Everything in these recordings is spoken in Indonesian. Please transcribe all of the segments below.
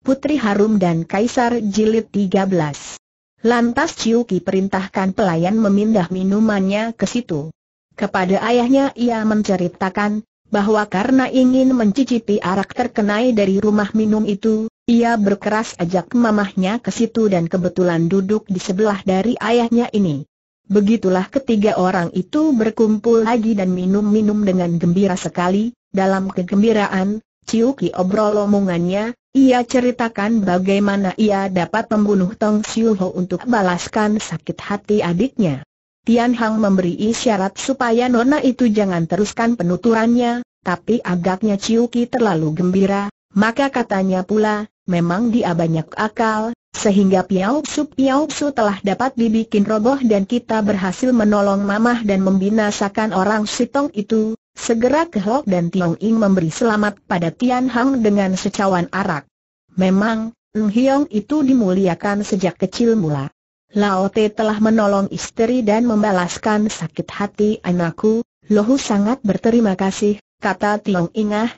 Putri Harum dan Kaisar Jilid 13. Lantas Ciuki perintahkan pelayan memindah minumannya ke situ. Kepada ayahnya ia menceritakan, bahwa karena ingin mencicipi arak terkenai dari rumah minum itu, ia berkeras ajak mamahnya ke situ dan kebetulan duduk di sebelah dari ayahnya ini. Begitulah ketiga orang itu berkumpul lagi dan minum-minum dengan gembira sekali, dalam kegembiraan, Ciu Ki obrol omongannya, ia ceritakan bagaimana ia dapat membunuh Tong Siu untuk balaskan sakit hati adiknya. Tian Hang memberi isyarat supaya nona itu jangan teruskan penuturannya, tapi agaknya Ciu Ki terlalu gembira, maka katanya pula, memang dia banyak akal, sehingga Piao Su Piao Su telah dapat dibikin roboh dan kita berhasil menolong mamah dan membinasakan orang Sitong itu, Segera Ke Kehok dan Tiong Ing memberi selamat pada Tian Hang dengan secawan arak. Memang, Eng Hiong itu dimuliakan sejak kecil mula. Lao Te telah menolong istri dan membalaskan sakit hati anakku, Lohu sangat berterima kasih, kata Tiong Ingah,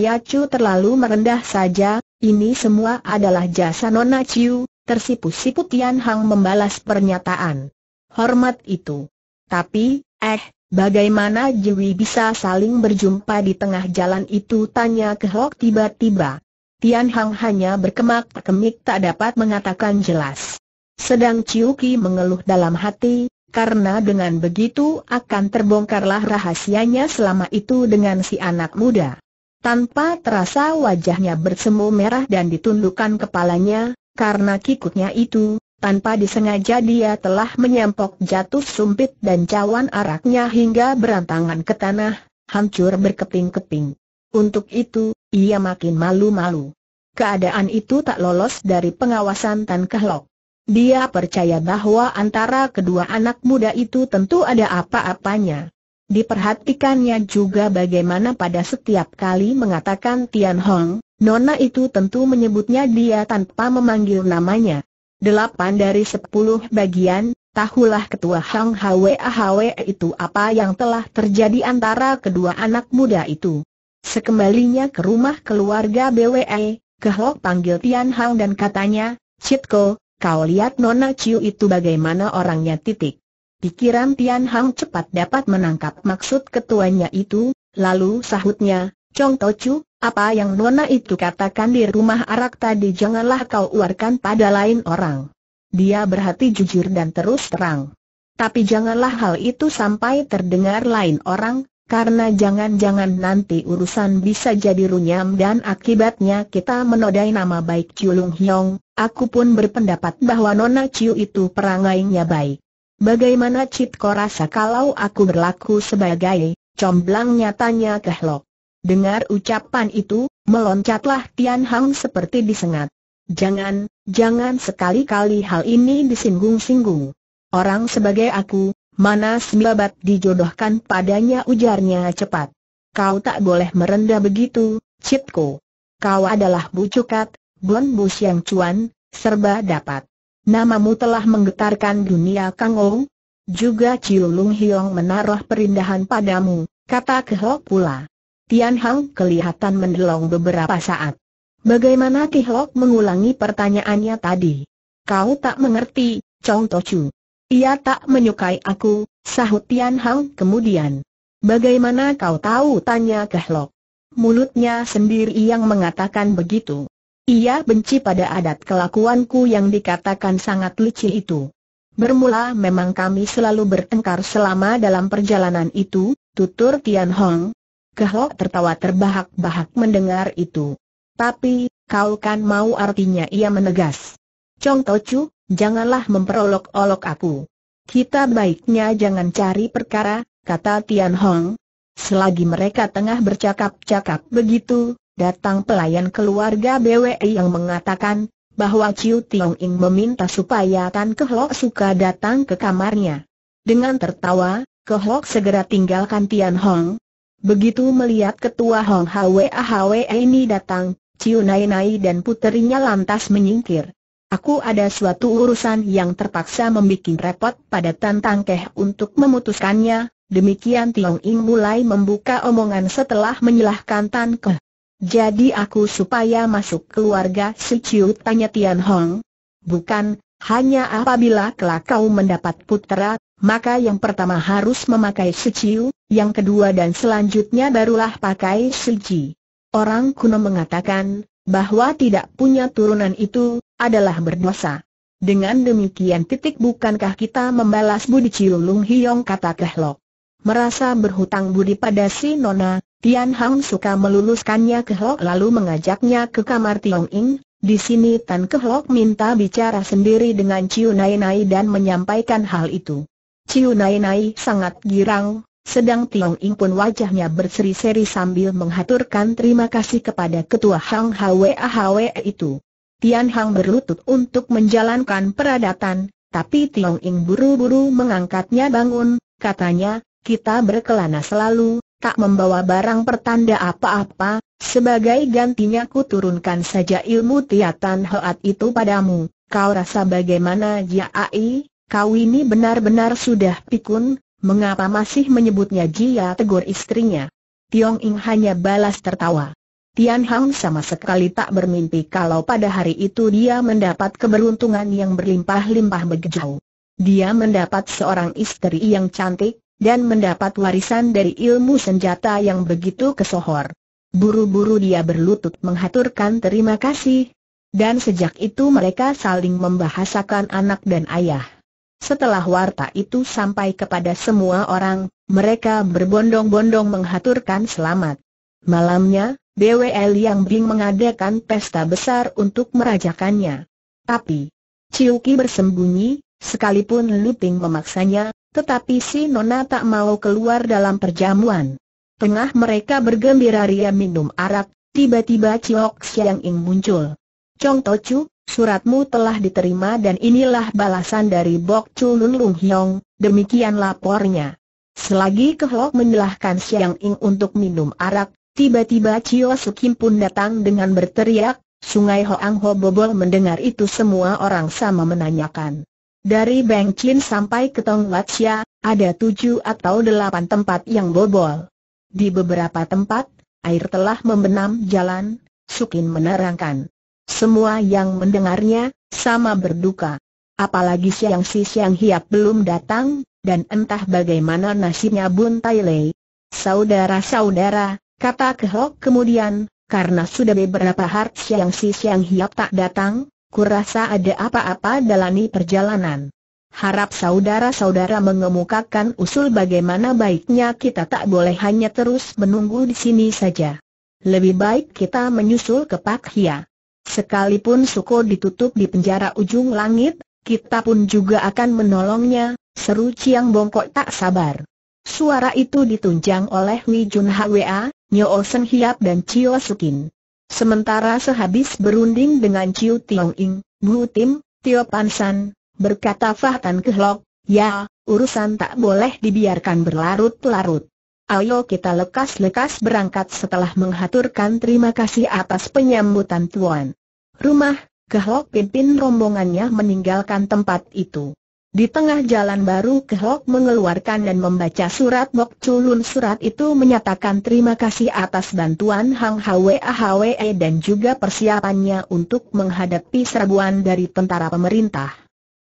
Ya Chu terlalu merendah saja, ini semua adalah jasa Nona Chiu, tersipu-sipu Tian Hang membalas pernyataan. Hormat itu. Tapi, eh, Bagaimana Jiwi bisa saling berjumpa di tengah jalan itu tanya Kehok tiba-tiba. Tian Hang hanya berkemak-kemik tak dapat mengatakan jelas. Sedang Chiu Ki mengeluh dalam hati, karena dengan begitu akan terbongkarlah rahasianya selama itu dengan si anak muda. Tanpa terasa wajahnya bersemu merah dan ditundukkan kepalanya, karena kikutnya itu, tanpa disengaja dia telah menyempok jatuh sumpit dan cawan araknya hingga berantangan ke tanah, hancur berkeping-keping. Untuk itu, ia makin malu-malu. Keadaan itu tak lolos dari pengawasan Tan Kehlok. Dia percaya bahwa antara kedua anak muda itu tentu ada apa-apanya. Diperhatikannya juga bagaimana pada setiap kali mengatakan Tian Hong, Nona itu tentu menyebutnya dia tanpa memanggil namanya. Delapan dari sepuluh bagian, tahulah ketua Hang Hwe Ahwe itu apa yang telah terjadi antara kedua anak muda itu. Sekembalinya ke rumah keluarga BWE, kehlok panggil Tian Hang dan katanya, Citko, kau lihat Nona Chiu itu bagaimana orangnya titik. Pikiran Tian Hang cepat dapat menangkap maksud ketuanya itu, lalu sahutnya, Chong To Chu, apa yang Nona itu katakan di rumah arak tadi janganlah kau uarkan pada lain orang. Dia berhati jujur dan terus terang. Tapi janganlah hal itu sampai terdengar lain orang, karena jangan-jangan nanti urusan bisa jadi runyam dan akibatnya kita menodai nama baik Chulung Hyong, aku pun berpendapat bahwa Nona Chiu itu perangainya baik. Bagaimana Citko rasa kalau aku berlaku sebagai comblang nyatanya kehlok? Dengar ucapan itu, meloncatlah Tian Hang seperti disengat. Jangan, jangan sekali-kali hal ini disinggung-singgung. Orang sebagai aku, mana sembabat dijodohkan padanya ujarnya cepat. Kau tak boleh merendah begitu, Citko. Kau adalah bucukat, Bon Bu Siang Cuan, serba dapat. Namamu telah menggetarkan dunia Kang Ong. Juga Ciu Lung Hiong menaruh perindahan padamu, kata kehok pula. Tian Hang kelihatan mendelong beberapa saat. Bagaimana Kehlok mengulangi pertanyaannya tadi? Kau tak mengerti, Chong Tochu. Ia tak menyukai aku, sahut Tian Hang kemudian. Bagaimana kau tahu? tanya Kehlok? Mulutnya sendiri yang mengatakan begitu. Ia benci pada adat kelakuanku yang dikatakan sangat lucu itu. Bermula memang kami selalu bertengkar selama dalam perjalanan itu, tutur Tian Hong, Gahlok tertawa terbahak-bahak mendengar itu. Tapi, kau kan mau artinya ia menegas. Chong Tochu, janganlah memperolok-olok aku. Kita baiknya jangan cari perkara, kata Tian Hong. Selagi mereka tengah bercakap-cakap begitu, datang pelayan keluarga BWE yang mengatakan, bahwa Ciu Tiong Ing meminta supaya Tan Kehlok suka datang ke kamarnya. Dengan tertawa, Kehlok segera tinggalkan Tian Hong, Begitu melihat ketua Hong Hwe Ahwe ini datang, Ciu Nai Nai dan puterinya lantas menyingkir. Aku ada suatu urusan yang terpaksa membuat repot pada Tantang Keh untuk memutuskannya, demikian Tiong Ing mulai membuka omongan setelah menyalahkan Tan Keh. Jadi aku supaya masuk keluarga si Ciu tanya Tian Hong. Bukan, hanya apabila kelak kau mendapat putera, maka yang pertama harus memakai seciu, yang kedua dan selanjutnya barulah pakai seji. Orang kuno mengatakan, bahwa tidak punya turunan itu, adalah berdosa. Dengan demikian titik bukankah kita membalas budi cilulung Hiong kata Kehlok. Merasa berhutang budi pada si Nona, Tian Hang suka meluluskannya Kehlok lalu mengajaknya ke kamar Tiong Ing, di sini Tan Kehlok minta bicara sendiri dengan Ciu Nai Nai dan menyampaikan hal itu. Ciu Nai Nai sangat girang, sedang Tiong Ing pun wajahnya berseri-seri sambil menghaturkan terima kasih kepada ketua Hang Hwe Hwe itu. Tian Hang berlutut untuk menjalankan peradatan, tapi Tiong Ing buru-buru mengangkatnya bangun, katanya, kita berkelana selalu, tak membawa barang pertanda apa-apa, sebagai gantinya ku turunkan saja ilmu tiatan hoat itu padamu. Kau rasa bagaimana Jia Ai? kau ini benar-benar sudah pikun, mengapa masih menyebutnya Jia tegur istrinya. Tiong Ing hanya balas tertawa. Tian Hang sama sekali tak bermimpi kalau pada hari itu dia mendapat keberuntungan yang berlimpah-limpah begitu. Dia mendapat seorang istri yang cantik, dan mendapat warisan dari ilmu senjata yang begitu kesohor. Buru-buru dia berlutut menghaturkan terima kasih. Dan sejak itu mereka saling membahasakan anak dan ayah. Setelah warta itu sampai kepada semua orang, mereka berbondong-bondong menghaturkan selamat. Malamnya, BWL yang Bing mengadakan pesta besar untuk merajakannya. Tapi, Ciuki bersembunyi, sekalipun Luping memaksanya, tetapi si Nona tak mau keluar dalam perjamuan. Tengah mereka bergembira ria minum arak, tiba-tiba Ciok Siang Ing muncul. Chong Tochu, Suratmu telah diterima dan inilah balasan dari Bok Chulun Lung Hyong, demikian lapornya. Selagi Kehlok menyelahkan Siang Ing untuk minum arak, tiba-tiba Chio Sukim pun datang dengan berteriak, Sungai Hoang Ho Bobol mendengar itu semua orang sama menanyakan. Dari Beng Chin sampai ke Tong Latsia, ada tujuh atau delapan tempat yang bobol. Di beberapa tempat, air telah membenam jalan, Sukin menerangkan. Semua yang mendengarnya, sama berduka. Apalagi siang si siang hiap belum datang, dan entah bagaimana nasibnya Bun Tai Lei. Saudara-saudara, kata Kehok kemudian, karena sudah beberapa hari siang si siang hiap tak datang, kurasa ada apa-apa dalami perjalanan. Harap saudara-saudara mengemukakan usul bagaimana baiknya kita tak boleh hanya terus menunggu di sini saja. Lebih baik kita menyusul ke Pak Hia. Sekalipun Suko ditutup di penjara ujung langit, kita pun juga akan menolongnya, seru Ciang Bongkok tak sabar. Suara itu ditunjang oleh Wi Jun Hwa, Nyo Sen Hiap dan Chio Sukin. Sementara sehabis berunding dengan Chiu Tiong Ing, Bu Tim, Tio Pan San, berkata Fah Fahtan Kehlok, ya, urusan tak boleh dibiarkan berlarut-larut. Ayo kita lekas-lekas berangkat setelah menghaturkan terima kasih atas penyambutan Tuan rumah, Kehlok pimpin rombongannya meninggalkan tempat itu. Di tengah jalan baru Kehlok mengeluarkan dan membaca surat Mok Chulun surat itu menyatakan terima kasih atas bantuan Hang Hwe Ahwe dan juga persiapannya untuk menghadapi serbuan dari tentara pemerintah.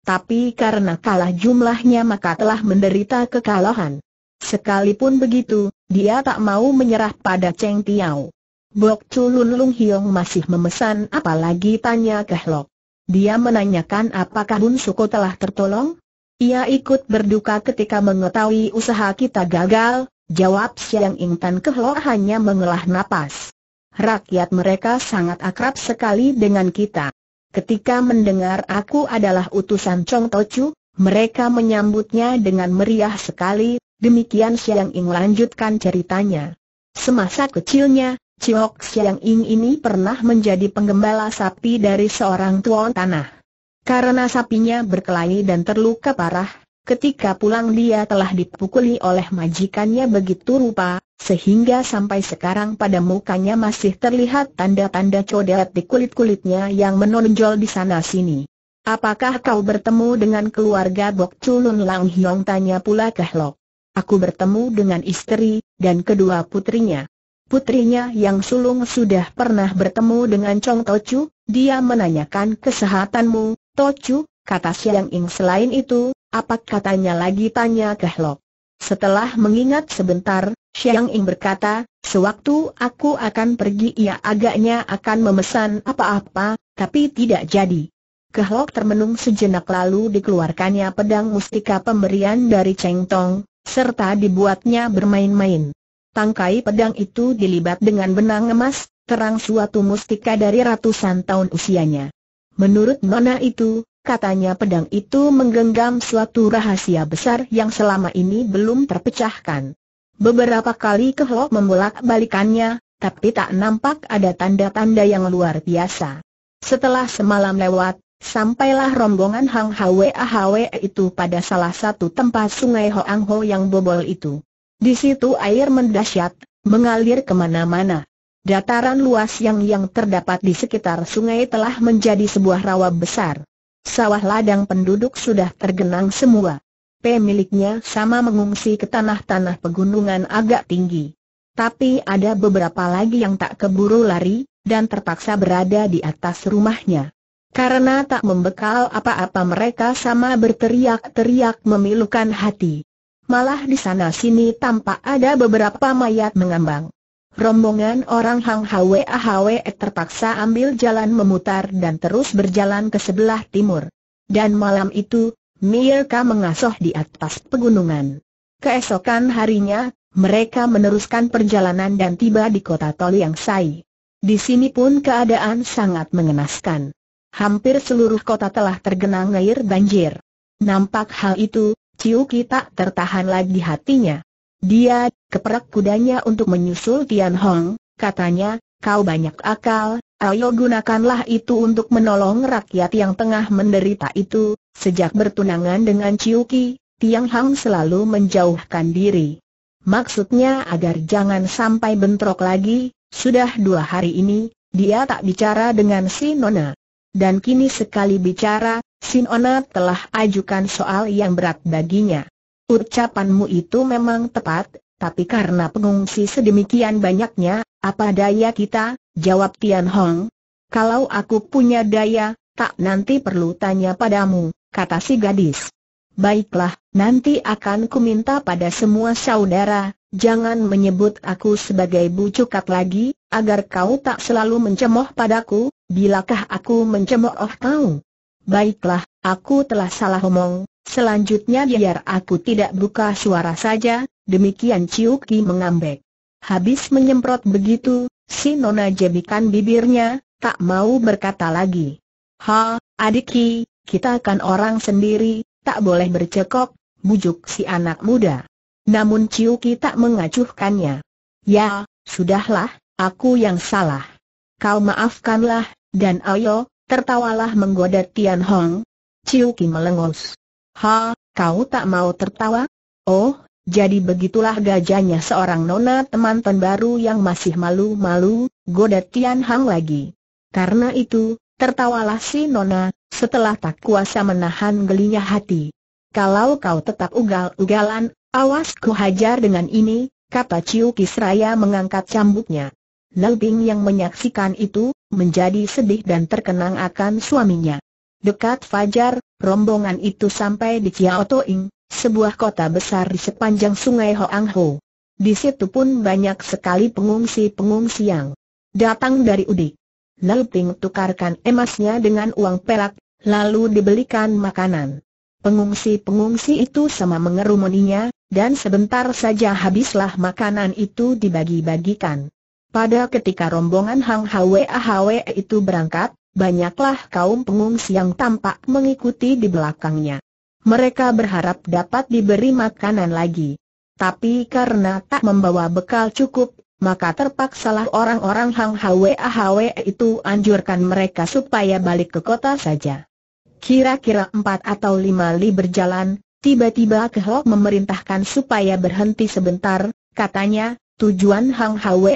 Tapi karena kalah jumlahnya maka telah menderita kekalahan. Sekalipun begitu, dia tak mau menyerah pada Cheng Tiao. Bok Culun Lung Hiong masih memesan apalagi tanya ke Hlok. Dia menanyakan apakah Bun Suko telah tertolong? Ia ikut berduka ketika mengetahui usaha kita gagal, jawab Siang Intan Hlok hanya mengelah napas. Rakyat mereka sangat akrab sekali dengan kita. Ketika mendengar aku adalah utusan Chong Tochu, mereka menyambutnya dengan meriah sekali, demikian Siang Ing lanjutkan ceritanya. Semasa kecilnya, Chiok yang Ing ini pernah menjadi penggembala sapi dari seorang tuan tanah. Karena sapinya berkelahi dan terluka parah, ketika pulang dia telah dipukuli oleh majikannya begitu rupa, sehingga sampai sekarang pada mukanya masih terlihat tanda-tanda codet di kulit-kulitnya yang menonjol di sana-sini. Apakah kau bertemu dengan keluarga Bok Culun Lang Hiong? Tanya pula Kehlok. Aku bertemu dengan istri, dan kedua putrinya. Putrinya yang sulung sudah pernah bertemu dengan Chong Tochu, dia menanyakan kesehatanmu, Tochu, kata Siang Ing selain itu, apa katanya lagi tanya Kehlok. Setelah mengingat sebentar, Siang Ing berkata, sewaktu aku akan pergi ia agaknya akan memesan apa-apa, tapi tidak jadi. Kehlok termenung sejenak lalu dikeluarkannya pedang mustika pemberian dari Cheng Tong, serta dibuatnya bermain-main. Tangkai pedang itu dilibat dengan benang emas, terang suatu mustika dari ratusan tahun usianya. Menurut Nona itu, katanya pedang itu menggenggam suatu rahasia besar yang selama ini belum terpecahkan. Beberapa kali Kehlok membolak-balikannya, tapi tak nampak ada tanda-tanda yang luar biasa. Setelah semalam lewat, Sampailah rombongan Hang Hwe Ahwe itu pada salah satu tempat sungai Hoang Ho yang bobol itu. Di situ air mendasyat, mengalir kemana-mana. Dataran luas yang yang terdapat di sekitar sungai telah menjadi sebuah rawa besar. Sawah ladang penduduk sudah tergenang semua. Pemiliknya sama mengungsi ke tanah-tanah pegunungan agak tinggi. Tapi ada beberapa lagi yang tak keburu lari, dan terpaksa berada di atas rumahnya. Karena tak membekal apa-apa mereka sama berteriak-teriak memilukan hati malah di sana-sini tampak ada beberapa mayat mengambang. Rombongan orang Hang Hwe Ahwe terpaksa ambil jalan memutar dan terus berjalan ke sebelah timur. Dan malam itu, Mirka mengasuh di atas pegunungan. Keesokan harinya, mereka meneruskan perjalanan dan tiba di kota Toliang Sai. Di sini pun keadaan sangat mengenaskan. Hampir seluruh kota telah tergenang air banjir. Nampak hal itu, Ciu tak tertahan lagi hatinya. Dia, keperak kudanya untuk menyusul Tian Hong, katanya, kau banyak akal, ayo gunakanlah itu untuk menolong rakyat yang tengah menderita itu. Sejak bertunangan dengan Ciu Ki, Tian Hang selalu menjauhkan diri. Maksudnya agar jangan sampai bentrok lagi, sudah dua hari ini, dia tak bicara dengan si Nona. Dan kini sekali bicara, Sinona telah ajukan soal yang berat baginya. Ucapanmu itu memang tepat, tapi karena pengungsi sedemikian banyaknya, apa daya kita, jawab Tian Hong. Kalau aku punya daya, tak nanti perlu tanya padamu, kata si gadis. Baiklah, nanti akan kuminta pada semua saudara, jangan menyebut aku sebagai bucukat lagi, agar kau tak selalu mencemooh padaku, bilakah aku mencemooh kau? Baiklah, aku telah salah omong, selanjutnya biar aku tidak buka suara saja, demikian Ciuki mengambek. Habis menyemprot begitu, si Nona jebikan bibirnya, tak mau berkata lagi. Ha, Ki, kita kan orang sendiri, tak boleh bercekok, bujuk si anak muda. Namun Ciuki tak mengacuhkannya. Ya, sudahlah, aku yang salah. Kau maafkanlah, dan ayo, Tertawalah menggoda Tian Hong. Ciu Ki melengos. Ha, kau tak mau tertawa? Oh, jadi begitulah gajahnya seorang nona teman baru yang masih malu-malu, goda Tian Hong lagi. Karena itu, tertawalah si nona, setelah tak kuasa menahan gelinya hati. Kalau kau tetap ugal-ugalan, awas ku hajar dengan ini, kata Ciu Ki seraya mengangkat cambuknya. Nelbing yang menyaksikan itu, menjadi sedih dan terkenang akan suaminya. Dekat Fajar, rombongan itu sampai di Chiao Toing, sebuah kota besar di sepanjang sungai Hoang Ho. Di situ pun banyak sekali pengungsi-pengungsi yang datang dari Udi. Nelbing tukarkan emasnya dengan uang perak, lalu dibelikan makanan. Pengungsi-pengungsi itu sama mengerumuninya, dan sebentar saja habislah makanan itu dibagi-bagikan. Pada ketika rombongan Hang Hwe Hwe itu berangkat, banyaklah kaum pengungsi yang tampak mengikuti di belakangnya. Mereka berharap dapat diberi makanan lagi. Tapi karena tak membawa bekal cukup, maka terpaksalah orang-orang Hang Hwe Hwe itu anjurkan mereka supaya balik ke kota saja. Kira-kira empat atau lima li berjalan, tiba-tiba Kehok memerintahkan supaya berhenti sebentar, katanya, Tujuan Hang Hwe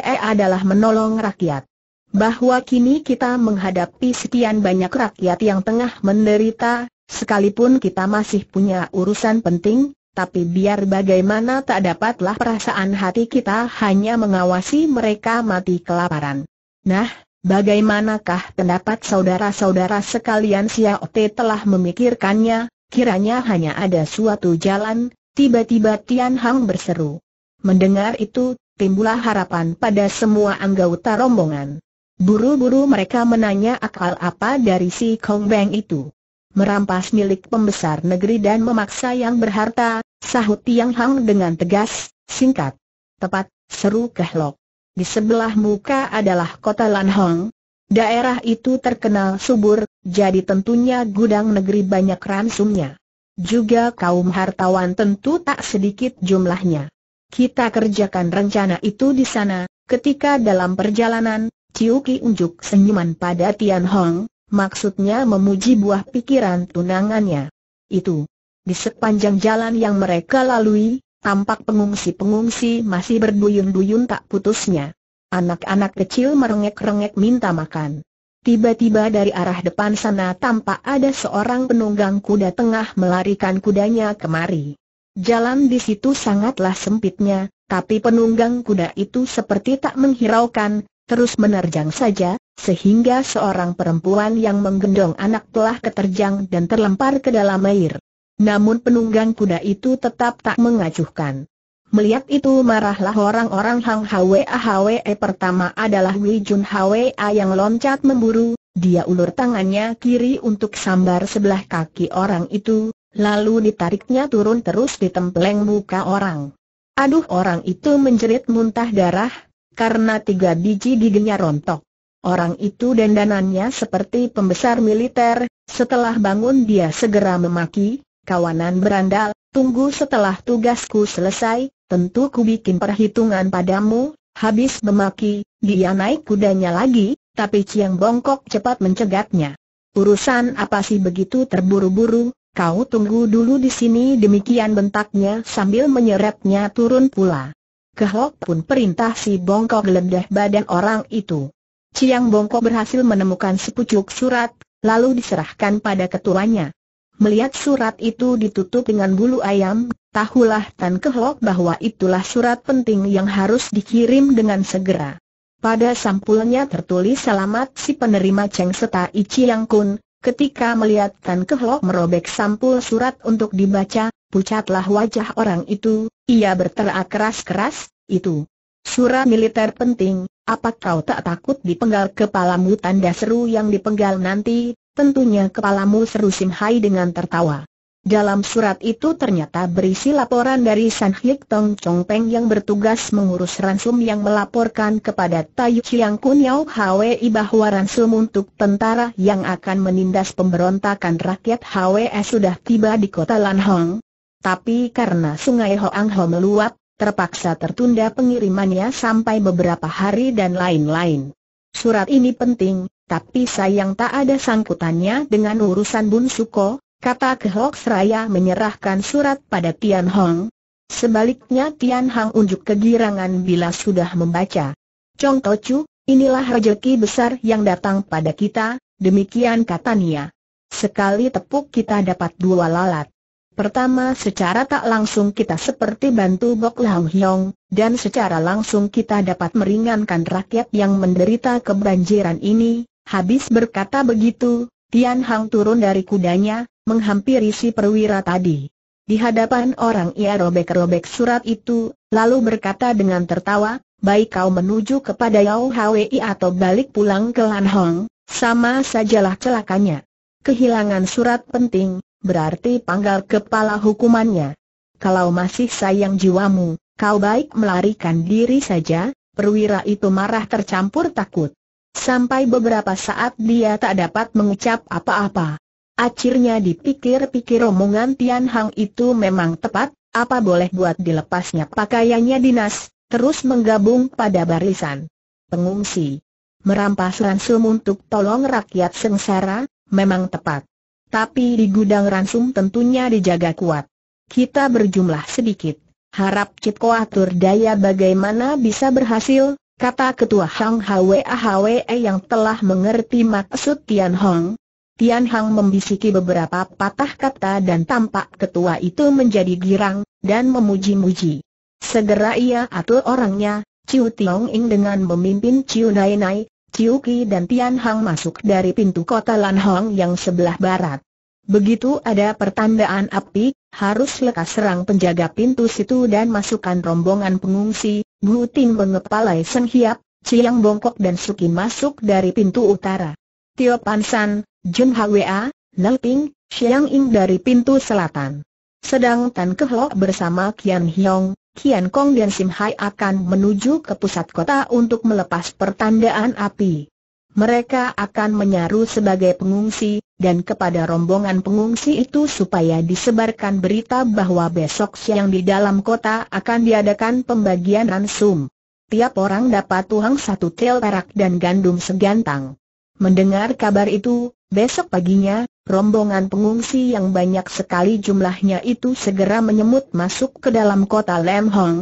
e adalah menolong rakyat. Bahwa kini kita menghadapi sekian banyak rakyat yang tengah menderita, sekalipun kita masih punya urusan penting, tapi biar bagaimana tak dapatlah perasaan hati kita hanya mengawasi mereka mati kelaparan. Nah, bagaimanakah pendapat saudara-saudara sekalian Xiaote telah memikirkannya, kiranya hanya ada suatu jalan, tiba-tiba Tian Hang berseru. Mendengar itu, timbullah harapan pada semua anggota rombongan. Buru-buru mereka menanya akal apa dari si Kong Beng itu. Merampas milik pembesar negeri dan memaksa yang berharta, sahut Tiang Hang dengan tegas, singkat. Tepat, seru kehlok. Di sebelah muka adalah kota Lan Hong. Daerah itu terkenal subur, jadi tentunya gudang negeri banyak ransumnya. Juga kaum hartawan tentu tak sedikit jumlahnya. Kita kerjakan rencana itu di sana, ketika dalam perjalanan, Chiu Ki unjuk senyuman pada Tian Hong, maksudnya memuji buah pikiran tunangannya. Itu. Di sepanjang jalan yang mereka lalui, tampak pengungsi-pengungsi masih berduyun-duyun tak putusnya. Anak-anak kecil merengek-rengek minta makan. Tiba-tiba dari arah depan sana tampak ada seorang penunggang kuda tengah melarikan kudanya kemari. Jalan di situ sangatlah sempitnya, tapi penunggang kuda itu seperti tak menghiraukan, terus menerjang saja, sehingga seorang perempuan yang menggendong anak telah keterjang dan terlempar ke dalam air. Namun penunggang kuda itu tetap tak mengacuhkan. Melihat itu marahlah orang-orang Hang Hwe Hwe pertama adalah Wei Jun Hwe yang loncat memburu, dia ulur tangannya kiri untuk sambar sebelah kaki orang itu, Lalu ditariknya turun terus ditempeleng muka orang. Aduh orang itu menjerit muntah darah, karena tiga biji giginya rontok. Orang itu dandanannya seperti pembesar militer, setelah bangun dia segera memaki, kawanan berandal, tunggu setelah tugasku selesai, tentu ku bikin perhitungan padamu, habis memaki, dia naik kudanya lagi, tapi Ciang Bongkok cepat mencegatnya. Urusan apa sih begitu terburu-buru, Kau tunggu dulu di sini demikian bentaknya sambil menyeretnya turun pula. Kehok pun perintah si bongkok geledah badan orang itu. Ciang bongkok berhasil menemukan sepucuk surat, lalu diserahkan pada ketuanya. Melihat surat itu ditutup dengan bulu ayam, tahulah Tan Kehok bahwa itulah surat penting yang harus dikirim dengan segera. Pada sampulnya tertulis selamat si penerima Cheng Seta Ichi Yang Kun, Ketika melihat Tan Kehlok merobek sampul surat untuk dibaca, pucatlah wajah orang itu, ia berterak keras-keras, itu. Surat militer penting, apa kau tak takut dipenggal kepalamu tanda seru yang dipenggal nanti, tentunya kepalamu seru Sim Hai dengan tertawa. Dalam surat itu ternyata berisi laporan dari San Hik Tong Chong Peng yang bertugas mengurus ransum yang melaporkan kepada Tayu Chiang Kun Yao Hwi bahwa ransum untuk tentara yang akan menindas pemberontakan rakyat Hwi sudah tiba di kota Lan Hong. Tapi karena sungai Hoang Ho meluap, terpaksa tertunda pengirimannya sampai beberapa hari dan lain-lain. Surat ini penting, tapi sayang tak ada sangkutannya dengan urusan Bun Suko, Kata Kehok Seraya menyerahkan surat pada Tian Hong. Sebaliknya Tian Hong unjuk kegirangan bila sudah membaca. Chong Tochu, inilah rejeki besar yang datang pada kita, demikian katanya. Sekali tepuk kita dapat dua lalat. Pertama secara tak langsung kita seperti bantu Bok Lang Hyong, dan secara langsung kita dapat meringankan rakyat yang menderita kebanjiran ini, habis berkata begitu, Tian Hang turun dari kudanya, menghampiri si perwira tadi. Di hadapan orang ia robek-robek surat itu, lalu berkata dengan tertawa, baik kau menuju kepada Yao Hwi atau balik pulang ke Lan Hong, sama sajalah celakanya. Kehilangan surat penting, berarti panggal kepala hukumannya. Kalau masih sayang jiwamu, kau baik melarikan diri saja, perwira itu marah tercampur takut. Sampai beberapa saat dia tak dapat mengucap apa-apa. Akhirnya dipikir-pikir omongan Tian Hang itu memang tepat, apa boleh buat dilepasnya pakaiannya dinas, terus menggabung pada barisan pengungsi. Merampas ransum untuk tolong rakyat sengsara, memang tepat. Tapi di gudang ransum tentunya dijaga kuat. Kita berjumlah sedikit, harap Cipko atur daya bagaimana bisa berhasil, kata Ketua Hang Hwa yang telah mengerti maksud Tian Hong, Tian Hang membisiki beberapa patah kata dan tampak ketua itu menjadi girang, dan memuji-muji. Segera ia atur orangnya, Ciu Tiong Ing dengan memimpin Ciu Nai Nai, Ciu Ki dan Tian Hang masuk dari pintu kota Lan Hong yang sebelah barat. Begitu ada pertandaan api, harus lekas serang penjaga pintu situ dan masukkan rombongan pengungsi, Butin mengepalai Seng Hiap, Chiang Bongkok dan Suki masuk dari pintu utara. Tio Pansan, Jun Hwa, Lel Ping, Xiang Ing dari pintu selatan. Sedang Tan Kehlok bersama Kian Hiong, Kian Kong dan Sim Hai akan menuju ke pusat kota untuk melepas pertandaan api. Mereka akan menyaru sebagai pengungsi, dan kepada rombongan pengungsi itu supaya disebarkan berita bahwa besok siang di dalam kota akan diadakan pembagian ransum. Tiap orang dapat tuang satu tel perak dan gandum segantang. Mendengar kabar itu, besok paginya, rombongan pengungsi yang banyak sekali jumlahnya itu segera menyemut masuk ke dalam kota Lam Hong.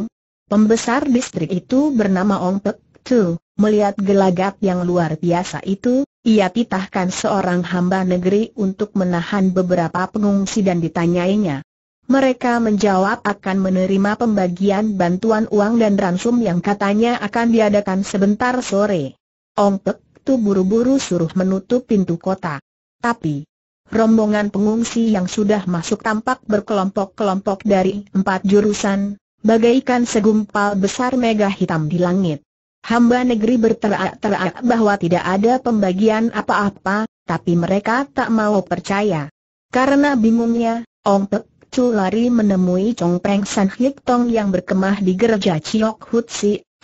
Pembesar distrik itu bernama Ong Pek Tu. Melihat gelagat yang luar biasa itu, ia titahkan seorang hamba negeri untuk menahan beberapa pengungsi dan ditanyainya. Mereka menjawab akan menerima pembagian bantuan uang dan ransum yang katanya akan diadakan sebentar sore. Ong Pek itu buru-buru suruh menutup pintu kota. Tapi, rombongan pengungsi yang sudah masuk tampak berkelompok-kelompok dari empat jurusan, bagaikan segumpal besar mega hitam di langit. Hamba negeri berteriak-teriak bahwa tidak ada pembagian apa-apa, tapi mereka tak mau percaya. Karena bingungnya, Ong Pek Chu lari menemui Chong Peng San Hik Tong yang berkemah di gereja Chiok Hut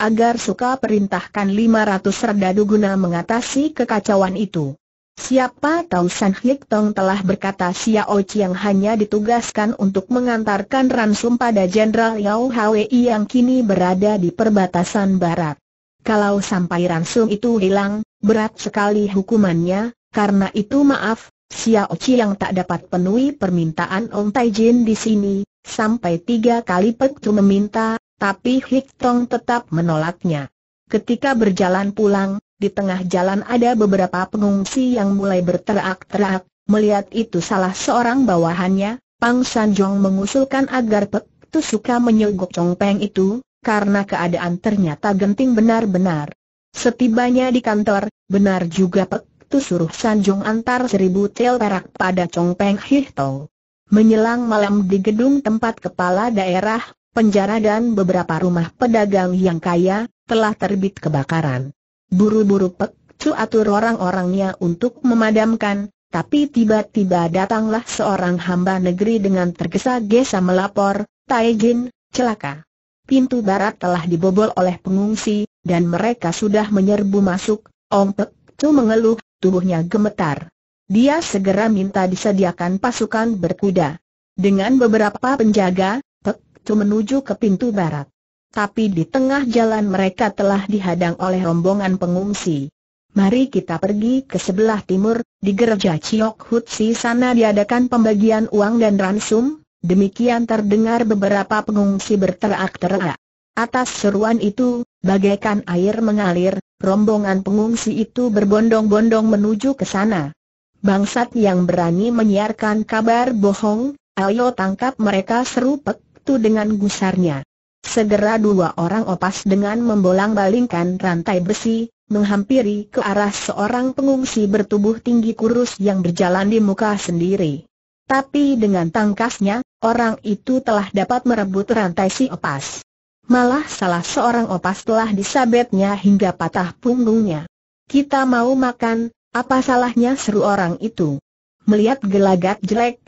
agar suka perintahkan 500 serdadu guna mengatasi kekacauan itu. Siapa tahu San Hik Tong telah berkata Sia Xiao Chiang hanya ditugaskan untuk mengantarkan ransum pada Jenderal Yao Hwei yang kini berada di perbatasan barat. Kalau sampai ransum itu hilang, berat sekali hukumannya, karena itu maaf, Sia Xiao Chiang tak dapat penuhi permintaan Om Taijin di sini, sampai tiga kali Pek meminta, tapi Hik Tong tetap menolaknya. Ketika berjalan pulang, di tengah jalan ada beberapa pengungsi yang mulai berterak-terak, melihat itu salah seorang bawahannya, Pang Sanjong mengusulkan agar Pek menyuguk Chong Peng itu, karena keadaan ternyata genting benar-benar. Setibanya di kantor, benar juga Pek Tu suruh Jong antar seribu tel perak pada Chong Peng Hik Tong. Menyelang malam di gedung tempat kepala daerah, penjara dan beberapa rumah pedagang yang kaya, telah terbit kebakaran. Buru-buru Pek Cu atur orang-orangnya untuk memadamkan, tapi tiba-tiba datanglah seorang hamba negeri dengan tergesa-gesa melapor, Taijin, celaka. Pintu barat telah dibobol oleh pengungsi, dan mereka sudah menyerbu masuk, Ong Pek Cu mengeluh, tubuhnya gemetar. Dia segera minta disediakan pasukan berkuda. Dengan beberapa penjaga, itu menuju ke pintu barat. Tapi di tengah jalan mereka telah dihadang oleh rombongan pengungsi. Mari kita pergi ke sebelah timur, di gereja Chiok Hutsi sana diadakan pembagian uang dan ransum, demikian terdengar beberapa pengungsi berterak-terak. Atas seruan itu, bagaikan air mengalir, rombongan pengungsi itu berbondong-bondong menuju ke sana. Bangsat yang berani menyiarkan kabar bohong, ayo tangkap mereka serupek, itu dengan gusarnya. Segera dua orang opas dengan membolang-balingkan rantai besi, menghampiri ke arah seorang pengungsi bertubuh tinggi kurus yang berjalan di muka sendiri. Tapi dengan tangkasnya, orang itu telah dapat merebut rantai si opas. Malah salah seorang opas telah disabetnya hingga patah punggungnya. Kita mau makan, apa salahnya seru orang itu. Melihat gelagat jelek,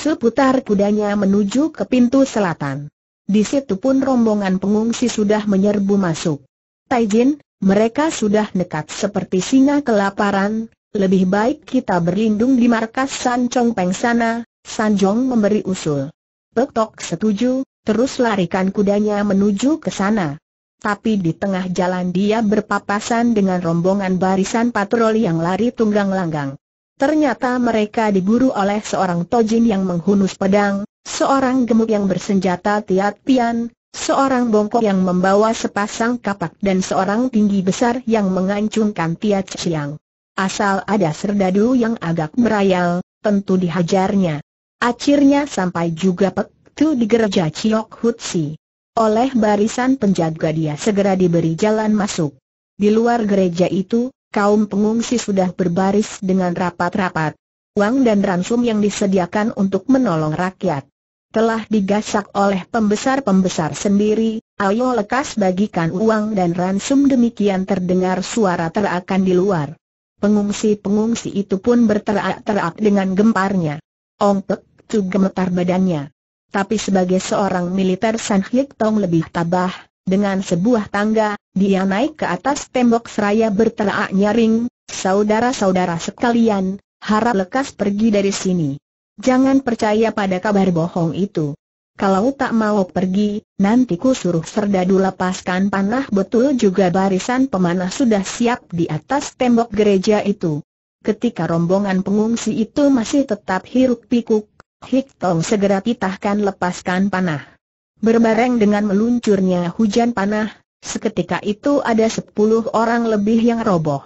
Seputar kudanya menuju ke pintu selatan. Di situ pun rombongan pengungsi sudah menyerbu masuk. Taijin, mereka sudah nekat seperti singa kelaparan, lebih baik kita berlindung di markas San Chong Peng sana, San Jong memberi usul. Pek Tok setuju, terus larikan kudanya menuju ke sana. Tapi di tengah jalan dia berpapasan dengan rombongan barisan patroli yang lari tunggang langgang. Ternyata mereka diburu oleh seorang tojin yang menghunus pedang, seorang gemuk yang bersenjata tiat pian, seorang bongkok yang membawa sepasang kapak dan seorang tinggi besar yang mengancungkan tiat siang. Asal ada serdadu yang agak merayal, tentu dihajarnya. Akhirnya sampai juga pektu di gereja Chiok Hutsi. Oleh barisan penjaga dia segera diberi jalan masuk. Di luar gereja itu, kaum pengungsi sudah berbaris dengan rapat-rapat. Uang dan ransum yang disediakan untuk menolong rakyat telah digasak oleh pembesar-pembesar sendiri, ayo lekas bagikan uang dan ransum demikian terdengar suara terakan di luar. Pengungsi-pengungsi itu pun berterak-terak dengan gemparnya. Ong Pek Tu gemetar badannya. Tapi sebagai seorang militer San Hik Tong lebih tabah, dengan sebuah tangga, dia naik ke atas tembok seraya berteraak nyaring, Saudara-saudara sekalian, harap lekas pergi dari sini. Jangan percaya pada kabar bohong itu. Kalau tak mau pergi, nanti ku suruh serdadu lepaskan panah betul juga barisan pemanah sudah siap di atas tembok gereja itu. Ketika rombongan pengungsi itu masih tetap hiruk pikuk, Hik Tong segera titahkan lepaskan panah. Berbareng dengan meluncurnya hujan panah, seketika itu ada sepuluh orang lebih yang roboh.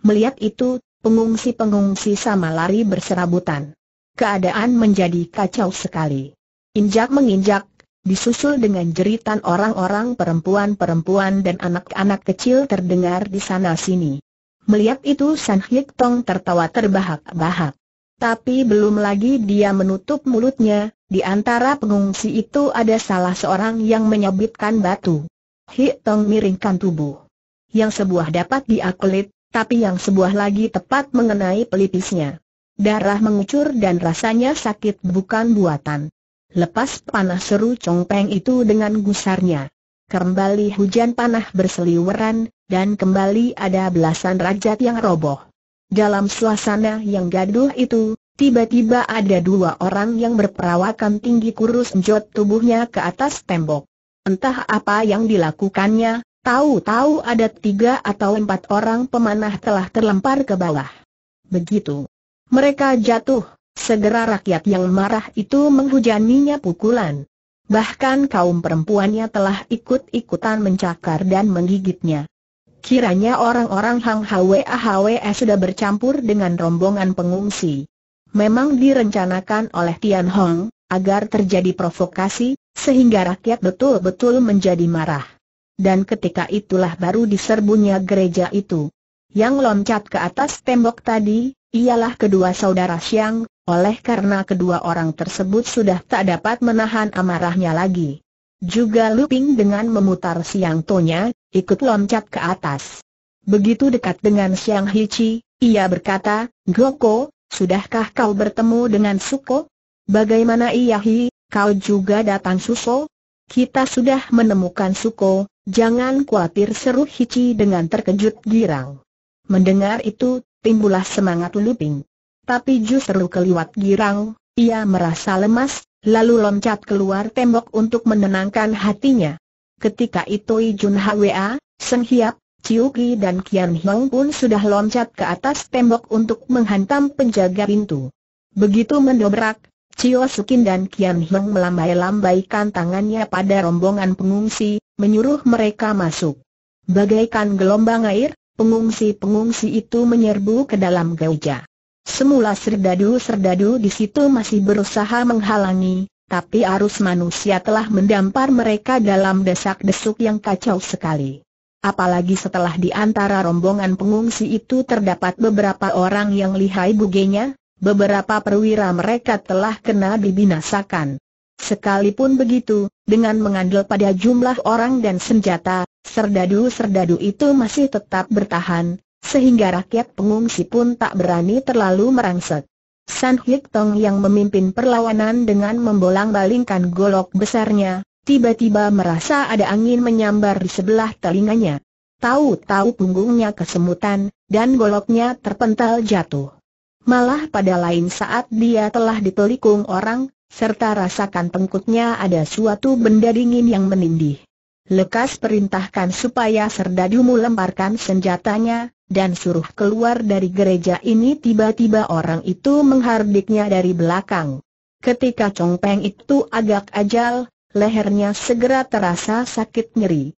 Melihat itu, pengungsi-pengungsi sama lari berserabutan. Keadaan menjadi kacau sekali. Injak menginjak, disusul dengan jeritan orang-orang perempuan-perempuan dan anak-anak kecil terdengar di sana-sini. Melihat itu San Hyuk Tong tertawa terbahak-bahak. Tapi belum lagi dia menutup mulutnya, di antara pengungsi itu ada salah seorang yang menyebutkan batu. Hik Tong miringkan tubuh. Yang sebuah dapat diakulit, tapi yang sebuah lagi tepat mengenai pelipisnya. Darah mengucur dan rasanya sakit bukan buatan. Lepas panah seru peng itu dengan gusarnya. Kembali hujan panah berseliweran, dan kembali ada belasan rajat yang roboh. Dalam suasana yang gaduh itu, Tiba-tiba ada dua orang yang berperawakan tinggi kurus jod tubuhnya ke atas tembok. Entah apa yang dilakukannya, tahu-tahu ada tiga atau empat orang pemanah telah terlempar ke bawah. Begitu. Mereka jatuh, segera rakyat yang marah itu menghujaninya pukulan. Bahkan kaum perempuannya telah ikut-ikutan mencakar dan menggigitnya. Kiranya orang-orang Hang Hwe sudah bercampur dengan rombongan pengungsi. Memang direncanakan oleh Tian Hong, agar terjadi provokasi, sehingga rakyat betul-betul menjadi marah. Dan ketika itulah baru diserbunya gereja itu. Yang loncat ke atas tembok tadi, ialah kedua saudara Xiang, oleh karena kedua orang tersebut sudah tak dapat menahan amarahnya lagi. Juga Luping dengan memutar Xiang Tonya, ikut loncat ke atas. Begitu dekat dengan Xiang Hichi, ia berkata, Goko, Sudahkah kau bertemu dengan Suko? Bagaimana iya hi, kau juga datang Suso? Kita sudah menemukan Suko, jangan khawatir seru Hici dengan terkejut girang. Mendengar itu, timbullah semangat Luping. Tapi justru keliwat girang, ia merasa lemas, lalu loncat keluar tembok untuk menenangkan hatinya. Ketika itu Ijun Hwa, Seng Hiap, Chiu dan Kian Hong pun sudah loncat ke atas tembok untuk menghantam penjaga pintu. Begitu mendobrak, Chiu Sukin dan Kian Hong melambai-lambaikan tangannya pada rombongan pengungsi, menyuruh mereka masuk. Bagaikan gelombang air, pengungsi-pengungsi itu menyerbu ke dalam gereja. Semula serdadu-serdadu di situ masih berusaha menghalangi, tapi arus manusia telah mendampar mereka dalam desak-desuk yang kacau sekali apalagi setelah di antara rombongan pengungsi itu terdapat beberapa orang yang lihai bugenya, beberapa perwira mereka telah kena dibinasakan. Sekalipun begitu, dengan mengandel pada jumlah orang dan senjata, serdadu-serdadu itu masih tetap bertahan, sehingga rakyat pengungsi pun tak berani terlalu merangsek. San Hik Tong yang memimpin perlawanan dengan membolang-balingkan golok besarnya, tiba-tiba merasa ada angin menyambar di sebelah telinganya. Tahu-tahu punggungnya kesemutan, dan goloknya terpental jatuh. Malah pada lain saat dia telah dipelikung orang, serta rasakan tengkutnya ada suatu benda dingin yang menindih. Lekas perintahkan supaya Serdadu lemparkan senjatanya, dan suruh keluar dari gereja ini tiba-tiba orang itu menghardiknya dari belakang. Ketika Chong Peng itu agak ajal, lehernya segera terasa sakit nyeri.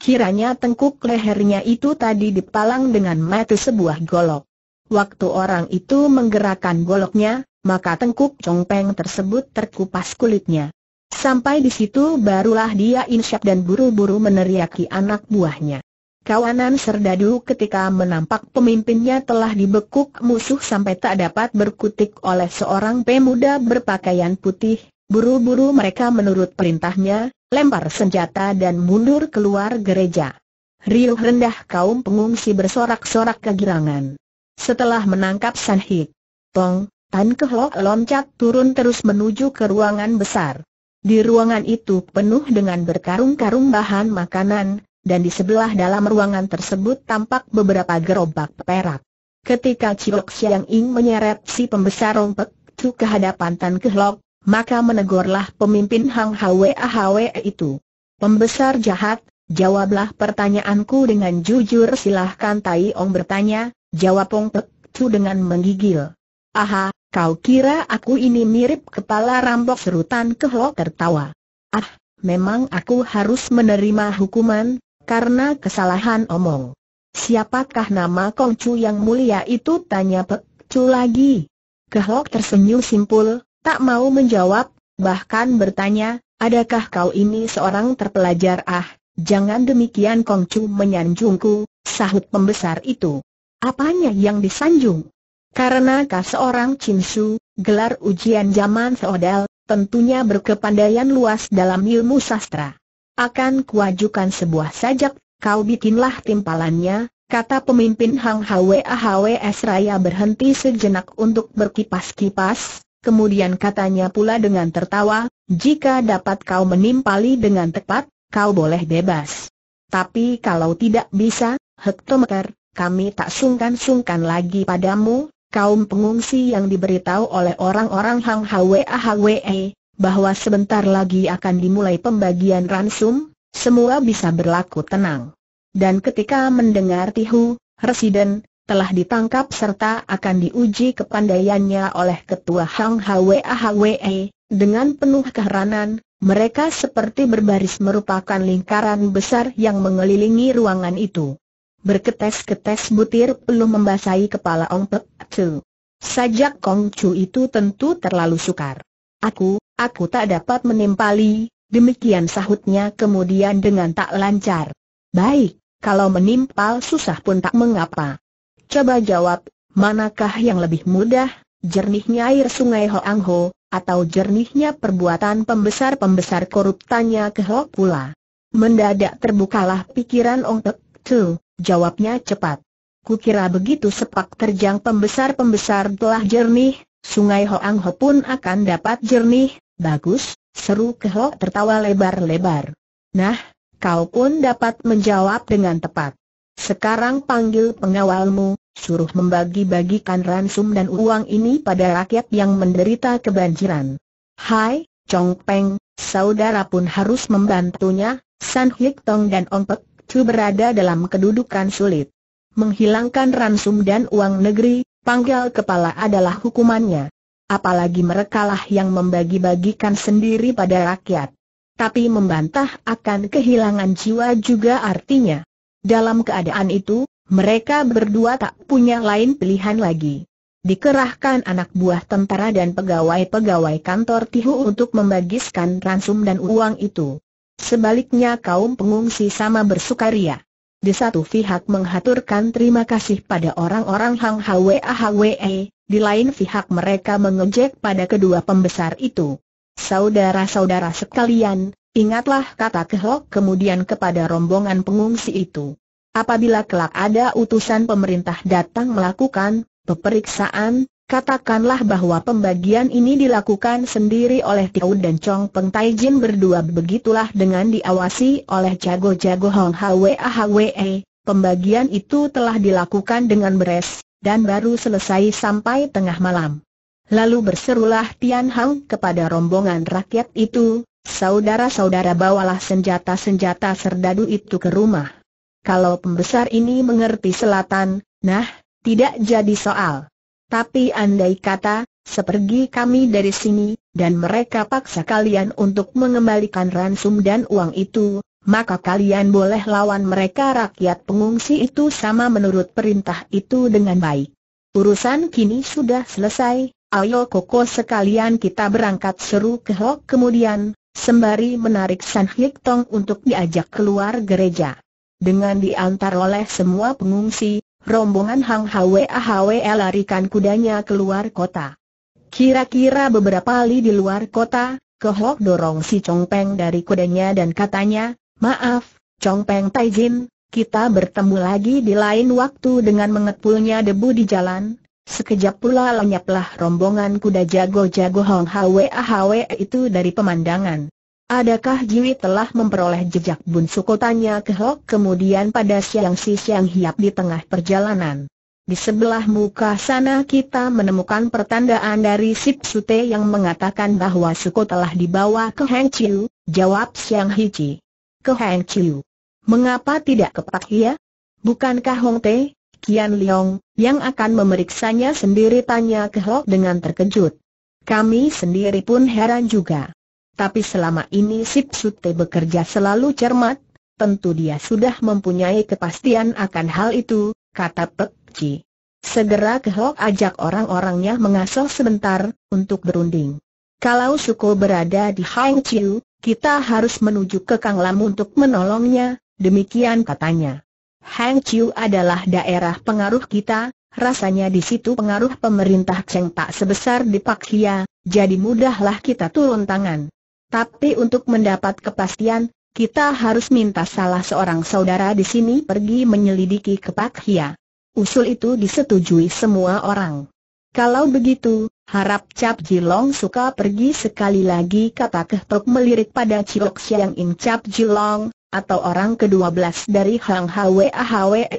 Kiranya tengkuk lehernya itu tadi dipalang dengan mati sebuah golok. Waktu orang itu menggerakkan goloknya, maka tengkuk congpeng tersebut terkupas kulitnya. Sampai di situ barulah dia insyap dan buru-buru meneriaki anak buahnya. Kawanan Serdadu ketika menampak pemimpinnya telah dibekuk musuh sampai tak dapat berkutik oleh seorang pemuda berpakaian putih, Buru-buru mereka menurut perintahnya, lempar senjata dan mundur keluar gereja. Riuh rendah kaum pengungsi bersorak-sorak kegirangan. Setelah menangkap San Hik, Tong, Tan Kehlok loncat turun terus menuju ke ruangan besar. Di ruangan itu penuh dengan berkarung-karung bahan makanan, dan di sebelah dalam ruangan tersebut tampak beberapa gerobak perak. Ketika Cilok Siang Ing menyeret si pembesar rompek itu ke hadapan Tan Kehlok, maka menegurlah pemimpin Hang Hwe Hwe itu. Pembesar jahat, jawablah pertanyaanku dengan jujur silahkan Tai Ong bertanya, jawab Ong Pek Chu dengan menggigil. Aha, kau kira aku ini mirip kepala rambok serutan Kehlok tertawa. Ah, memang aku harus menerima hukuman, karena kesalahan omong. Siapakah nama Kong Chu yang mulia itu? Tanya Pek Chu lagi. Kehlok tersenyum simpul, Tak mau menjawab, bahkan bertanya, adakah kau ini seorang terpelajar ah? Jangan demikian Chu menyanjungku, sahut pembesar itu. Apanya yang disanjung? Karena kau seorang Su, gelar ujian zaman seodal, tentunya berkepandaian luas dalam ilmu sastra. Akan kuajukan sebuah sajak, kau bikinlah timpalannya, kata pemimpin Hang Hwa Hwa Sraya berhenti sejenak untuk berkipas-kipas, kemudian katanya pula dengan tertawa, jika dapat kau menimpali dengan tepat, kau boleh bebas. Tapi kalau tidak bisa, Hektometer, kami tak sungkan-sungkan lagi padamu, kaum pengungsi yang diberitahu oleh orang-orang Hang Hwe Hwe, bahwa sebentar lagi akan dimulai pembagian ransum, semua bisa berlaku tenang. Dan ketika mendengar Tihu, Residen, telah ditangkap serta akan diuji kepandaiannya oleh Ketua Hang Hwa Hwe. Dengan penuh keheranan, mereka seperti berbaris merupakan lingkaran besar yang mengelilingi ruangan itu. Berketes-ketes butir peluh membasahi kepala Ong Pek Tzu. Sajak Kong Chu itu tentu terlalu sukar. Aku, aku tak dapat menimpali, demikian sahutnya kemudian dengan tak lancar. Baik, kalau menimpal susah pun tak mengapa. Coba jawab, manakah yang lebih mudah, jernihnya air sungai Hoang Ho, atau jernihnya perbuatan pembesar-pembesar korup tanya ke Ho pula. Mendadak terbukalah pikiran Ong Tek Tu, jawabnya cepat. Kukira begitu sepak terjang pembesar-pembesar telah jernih, sungai Hoang Ho pun akan dapat jernih, bagus, seru ke Ho tertawa lebar-lebar. Nah, kau pun dapat menjawab dengan tepat. Sekarang panggil pengawalmu, suruh membagi-bagikan ransum dan uang ini pada rakyat yang menderita kebanjiran. Hai, Chong Peng, saudara pun harus membantunya, San Hik Tong dan Ong Pek Chu berada dalam kedudukan sulit. Menghilangkan ransum dan uang negeri, panggil kepala adalah hukumannya. Apalagi merekalah yang membagi-bagikan sendiri pada rakyat. Tapi membantah akan kehilangan jiwa juga artinya dalam keadaan itu, mereka berdua tak punya lain pilihan lagi. Dikerahkan anak buah tentara dan pegawai-pegawai kantor Tihu untuk membagiskan ransum dan uang itu. Sebaliknya kaum pengungsi sama bersukaria. Di satu pihak menghaturkan terima kasih pada orang-orang Hang Hwe Hwe, di lain pihak mereka mengejek pada kedua pembesar itu. Saudara-saudara sekalian, Ingatlah kata Kehlok kemudian kepada rombongan pengungsi itu. Apabila kelak ada utusan pemerintah datang melakukan peperiksaan, katakanlah bahwa pembagian ini dilakukan sendiri oleh Tiau dan Chong Peng Tai berdua begitulah dengan diawasi oleh jago-jago Hong Hwe Hwe. Pembagian itu telah dilakukan dengan beres, dan baru selesai sampai tengah malam. Lalu berserulah Tian Hang kepada rombongan rakyat itu, Saudara-saudara bawalah senjata-senjata serdadu itu ke rumah. Kalau pembesar ini mengerti selatan, nah, tidak jadi soal. Tapi andai kata, sepergi kami dari sini, dan mereka paksa kalian untuk mengembalikan ransum dan uang itu, maka kalian boleh lawan mereka rakyat pengungsi itu sama menurut perintah itu dengan baik. Urusan kini sudah selesai, Ayo koko sekalian kita berangkat seru ke Hok kemudian, sembari menarik San Hik Tong untuk diajak keluar gereja. Dengan diantar oleh semua pengungsi, rombongan Hang Hwe Ahwe larikan kudanya keluar kota. Kira-kira beberapa kali di luar kota, Kehok dorong si Chong Peng dari kudanya dan katanya, Maaf, Chong Tai Taijin, kita bertemu lagi di lain waktu dengan mengepulnya debu di jalan, Sekejap pula lenyaplah rombongan kuda jago-jago Hong Hwe Ahwe itu dari pemandangan. Adakah Jiwi telah memperoleh jejak Bun Suko tanya ke Hok kemudian pada siang si siang hiap di tengah perjalanan. Di sebelah muka sana kita menemukan pertandaan dari Sip Sute yang mengatakan bahwa Suko telah dibawa ke Heng Chiu, jawab Siang Hici. Ke Heng Chiu. Mengapa tidak ke Pak Hia? Ya? Bukankah Hong Teh? Kian Leong, yang akan memeriksanya sendiri tanya ke Hok dengan terkejut. Kami sendiri pun heran juga. Tapi selama ini Sip Sute bekerja selalu cermat, tentu dia sudah mempunyai kepastian akan hal itu, kata Pek Chi. Segera ke Hok ajak orang-orangnya mengasuh sebentar, untuk berunding. Kalau Suko berada di Hang Chiu, kita harus menuju ke Kang Lam untuk menolongnya, demikian katanya. Hangzhou adalah daerah pengaruh kita, rasanya di situ pengaruh pemerintah Cheng tak sebesar di Hia, jadi mudahlah kita turun tangan. Tapi untuk mendapat kepastian, kita harus minta salah seorang saudara di sini pergi menyelidiki ke Hia. Usul itu disetujui semua orang. Kalau begitu, harap Cap Jilong suka pergi sekali lagi kata Kehtok melirik pada Cilok Siang In Cap Jilong, atau orang ke-12 dari Hang Hwe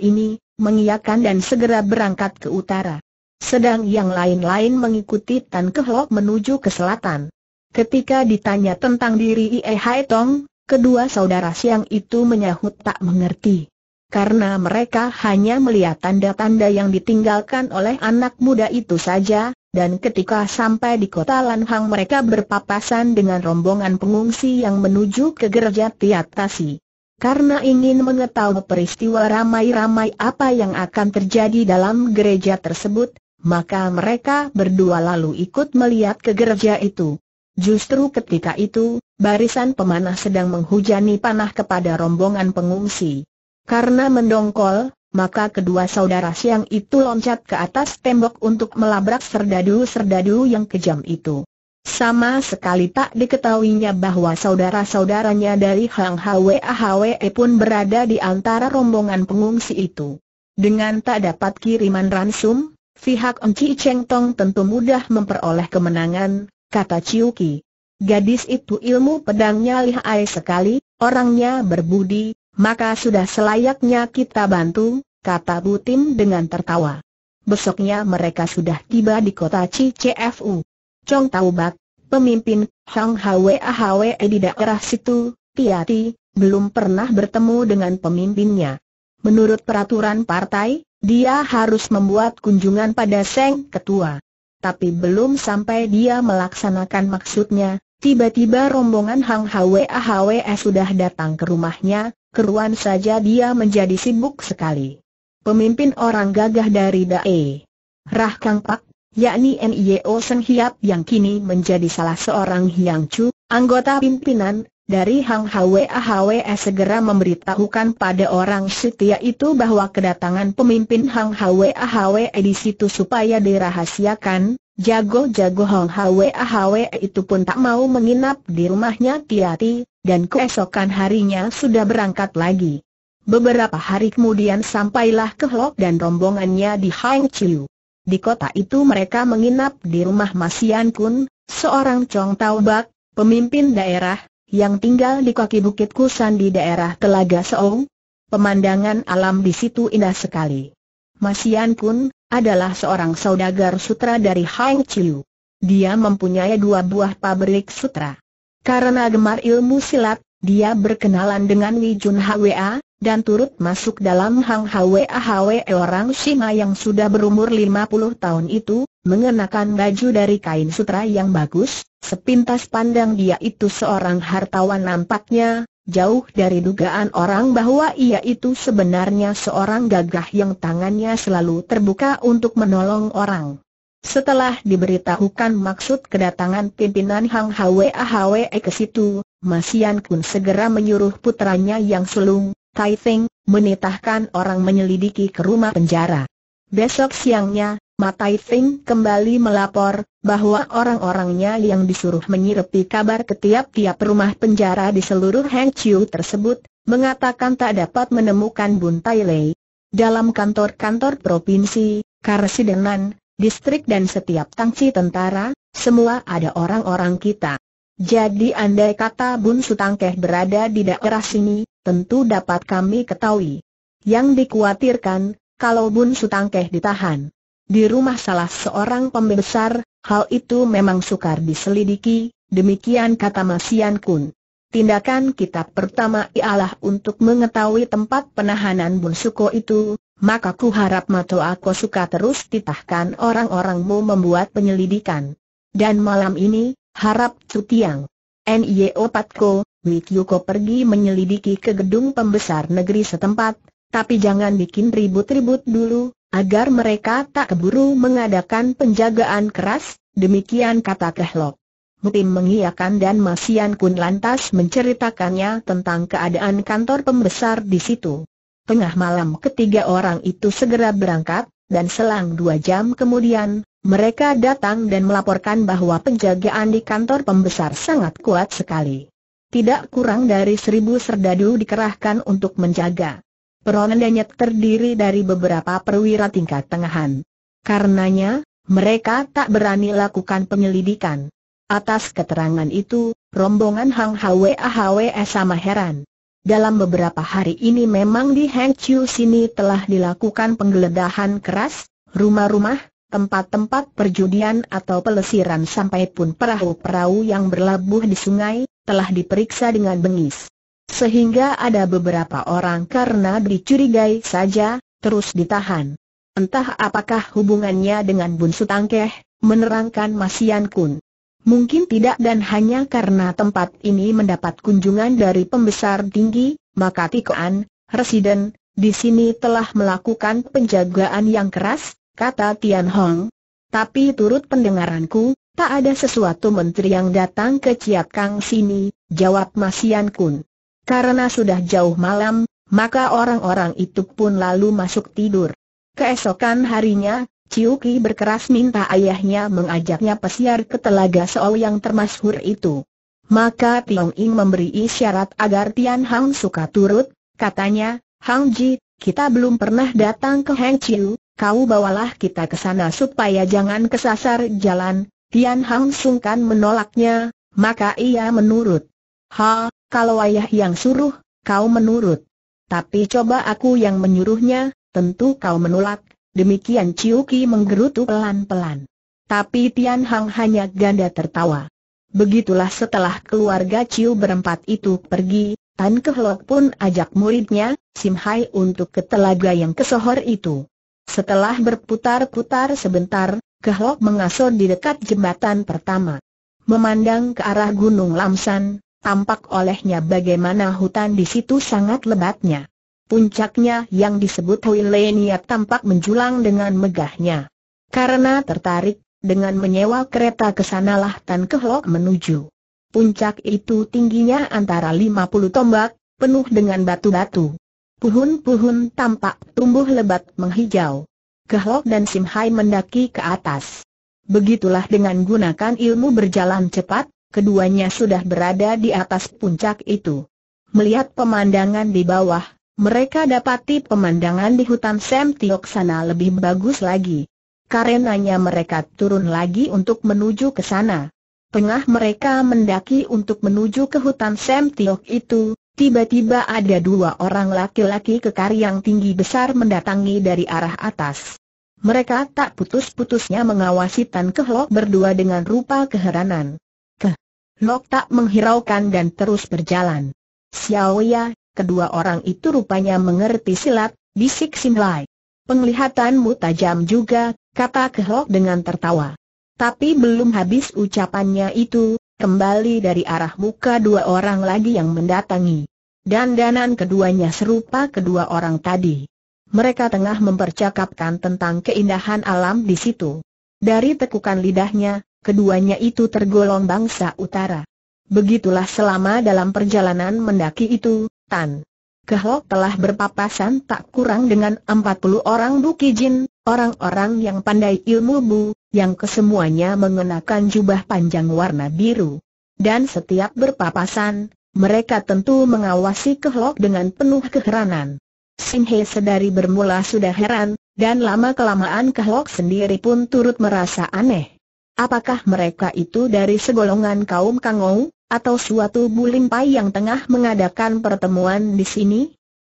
ini, mengiyakan dan segera berangkat ke utara. Sedang yang lain-lain mengikuti Tan Kehlok menuju ke selatan. Ketika ditanya tentang diri Ie Hai Tong, kedua saudara siang itu menyahut tak mengerti. Karena mereka hanya melihat tanda-tanda yang ditinggalkan oleh anak muda itu saja, dan ketika sampai di kota Lanhang mereka berpapasan dengan rombongan pengungsi yang menuju ke gereja Tiatasi. Karena ingin mengetahui peristiwa ramai-ramai apa yang akan terjadi dalam gereja tersebut, maka mereka berdua lalu ikut melihat ke gereja itu. Justru ketika itu, barisan pemanah sedang menghujani panah kepada rombongan pengungsi. Karena mendongkol, maka kedua saudara siang itu loncat ke atas tembok untuk melabrak serdadu-serdadu yang kejam itu. Sama sekali tak diketahuinya bahwa saudara-saudaranya dari Hang Hwe Hwe pun berada di antara rombongan pengungsi itu. Dengan tak dapat kiriman ransum, pihak Enci Cheng Tong tentu mudah memperoleh kemenangan, kata Ki. Gadis itu ilmu pedangnya lihai sekali, orangnya berbudi, maka sudah selayaknya kita bantu, kata Butim dengan tertawa. Besoknya mereka sudah tiba di kota CCFU. Chong Taubat, pemimpin Hang Hwe Ahwe di daerah situ, Tiati, belum pernah bertemu dengan pemimpinnya. Menurut peraturan partai, dia harus membuat kunjungan pada Seng Ketua. Tapi belum sampai dia melaksanakan maksudnya, tiba-tiba rombongan Hang Hwe Ahwe sudah datang ke rumahnya, keruan saja dia menjadi sibuk sekali. Pemimpin orang gagah dari Dae Rah Kang Pak, yakni N.I.O. Sen Hiap yang kini menjadi salah seorang Hiang Chu, anggota pimpinan, dari Hang Hwe Hwe segera memberitahukan pada orang setia itu bahwa kedatangan pemimpin Hang Hwe Hwe di situ supaya dirahasiakan. Jago-jago Hang Hwe Hwe itu pun tak mau menginap di rumahnya Tiati, dan keesokan harinya sudah berangkat lagi. Beberapa hari kemudian sampailah ke Kehlok dan rombongannya di Chiu. Di kota itu mereka menginap di rumah Mas Kun, seorang Chong Bak, pemimpin daerah, yang tinggal di kaki Bukit Kusan di daerah Telaga Seong. Pemandangan alam di situ indah sekali. Mas Kun adalah seorang saudagar sutra dari Chiu. Dia mempunyai dua buah pabrik sutra. Karena gemar ilmu silat, dia berkenalan dengan Jun Hwa, dan turut masuk dalam Hang Hwa Hwa e orang Sina yang sudah berumur 50 tahun itu, mengenakan baju dari kain sutra yang bagus, sepintas pandang dia itu seorang hartawan nampaknya, jauh dari dugaan orang bahwa ia itu sebenarnya seorang gagah yang tangannya selalu terbuka untuk menolong orang. Setelah diberitahukan maksud kedatangan pimpinan Hang Hwe Hwe ke situ, Masian Kun segera menyuruh putranya yang sulung, Tai Feng, menitahkan orang menyelidiki ke rumah penjara. Besok siangnya, Ma Tai Feng kembali melapor bahwa orang-orangnya yang disuruh menyirepi kabar ke tiap-tiap rumah penjara di seluruh Hang Chiu tersebut, mengatakan tak dapat menemukan Bun Tai Lei. Dalam kantor-kantor provinsi, Karsidenan, distrik dan setiap tangsi tentara, semua ada orang-orang kita. Jadi andai kata Bun Sutangkeh berada di daerah sini, tentu dapat kami ketahui. Yang dikhawatirkan, kalau Bun Sutangkeh ditahan di rumah salah seorang pembesar, hal itu memang sukar diselidiki, demikian kata Masian Kun. Tindakan kita pertama ialah untuk mengetahui tempat penahanan Bun Suko itu, maka ku harap Mato aku suka terus titahkan orang-orangmu membuat penyelidikan. Dan malam ini, harap Cutiang. N.I.O. Patko, Wikyuko pergi menyelidiki ke gedung pembesar negeri setempat, tapi jangan bikin ribut-ribut dulu, agar mereka tak keburu mengadakan penjagaan keras, demikian kata Kehlok. Mutim mengiakan dan Masian Kun lantas menceritakannya tentang keadaan kantor pembesar di situ. Tengah malam ketiga orang itu segera berangkat, dan selang dua jam kemudian, mereka datang dan melaporkan bahwa penjagaan di kantor pembesar sangat kuat sekali. Tidak kurang dari seribu serdadu dikerahkan untuk menjaga. Peronannya terdiri dari beberapa perwira tingkat tengahan. Karenanya, mereka tak berani lakukan penyelidikan. Atas keterangan itu, rombongan Hang Hwa Ahwe sama heran. Dalam beberapa hari ini memang di Hangzhou sini telah dilakukan penggeledahan keras, rumah-rumah, tempat-tempat perjudian atau pelesiran sampai pun perahu-perahu yang berlabuh di sungai, telah diperiksa dengan bengis. Sehingga ada beberapa orang karena dicurigai saja, terus ditahan. Entah apakah hubungannya dengan Bun Sutangkeh, menerangkan Masian Kun. Mungkin tidak dan hanya karena tempat ini mendapat kunjungan dari pembesar tinggi, maka Tikoan, residen, di sini telah melakukan penjagaan yang keras, kata Tian Hong. Tapi turut pendengaranku, tak ada sesuatu menteri yang datang ke Ciat Kang sini, jawab Masian Kun. Karena sudah jauh malam, maka orang-orang itu pun lalu masuk tidur. Keesokan harinya, Ciuki berkeras minta ayahnya mengajaknya pesiar ke telaga Seol yang termasyhur itu. Maka Tiong Ing memberi isyarat agar Tian Hang suka turut, katanya, Hang Ji, kita belum pernah datang ke Hang Chiu, kau bawalah kita ke sana supaya jangan kesasar jalan, Tian Hang sungkan menolaknya, maka ia menurut. Ha, kalau ayah yang suruh, kau menurut. Tapi coba aku yang menyuruhnya, tentu kau menolak, Demikian Chiu menggerutu pelan-pelan. Tapi Tian Hang hanya ganda tertawa. Begitulah setelah keluarga Chiu berempat itu pergi, Tan Kehlok pun ajak muridnya, Sim Hai untuk ke telaga yang kesohor itu. Setelah berputar-putar sebentar, Kehlok mengasor di dekat jembatan pertama. Memandang ke arah Gunung Lamsan, tampak olehnya bagaimana hutan di situ sangat lebatnya. Puncaknya yang disebut Huilenia tampak menjulang dengan megahnya. Karena tertarik, dengan menyewa kereta ke sanalah Tan Kehlok menuju. Puncak itu tingginya antara 50 tombak, penuh dengan batu-batu. Puhun-puhun tampak tumbuh lebat menghijau. Kehlok dan Simhai mendaki ke atas. Begitulah dengan gunakan ilmu berjalan cepat, keduanya sudah berada di atas puncak itu. Melihat pemandangan di bawah, mereka dapati pemandangan di hutan Sam Tiok sana lebih bagus lagi. Karenanya mereka turun lagi untuk menuju ke sana. Tengah mereka mendaki untuk menuju ke hutan Sam Tiok itu, tiba-tiba ada dua orang laki-laki kekar yang tinggi besar mendatangi dari arah atas. Mereka tak putus-putusnya mengawasi Tan Kehlok berdua dengan rupa keheranan. Kehlok tak menghiraukan dan terus berjalan. Xiao Ya kedua orang itu rupanya mengerti silat, bisik Sinlai. Penglihatanmu tajam juga, kata Kehok dengan tertawa. Tapi belum habis ucapannya itu, kembali dari arah muka dua orang lagi yang mendatangi. Dan Dandanan keduanya serupa kedua orang tadi. Mereka tengah mempercakapkan tentang keindahan alam di situ. Dari tekukan lidahnya, keduanya itu tergolong bangsa utara. Begitulah selama dalam perjalanan mendaki itu, Tan. Kehlok telah berpapasan tak kurang dengan 40 orang Bukijin, orang-orang yang pandai ilmu bu, yang kesemuanya mengenakan jubah panjang warna biru. Dan setiap berpapasan, mereka tentu mengawasi Kehlok dengan penuh keheranan. Singhe sedari bermula sudah heran, dan lama-kelamaan Kehlok sendiri pun turut merasa aneh. Apakah mereka itu dari segolongan kaum Kangou, atau suatu bulimpai yang tengah mengadakan pertemuan di sini?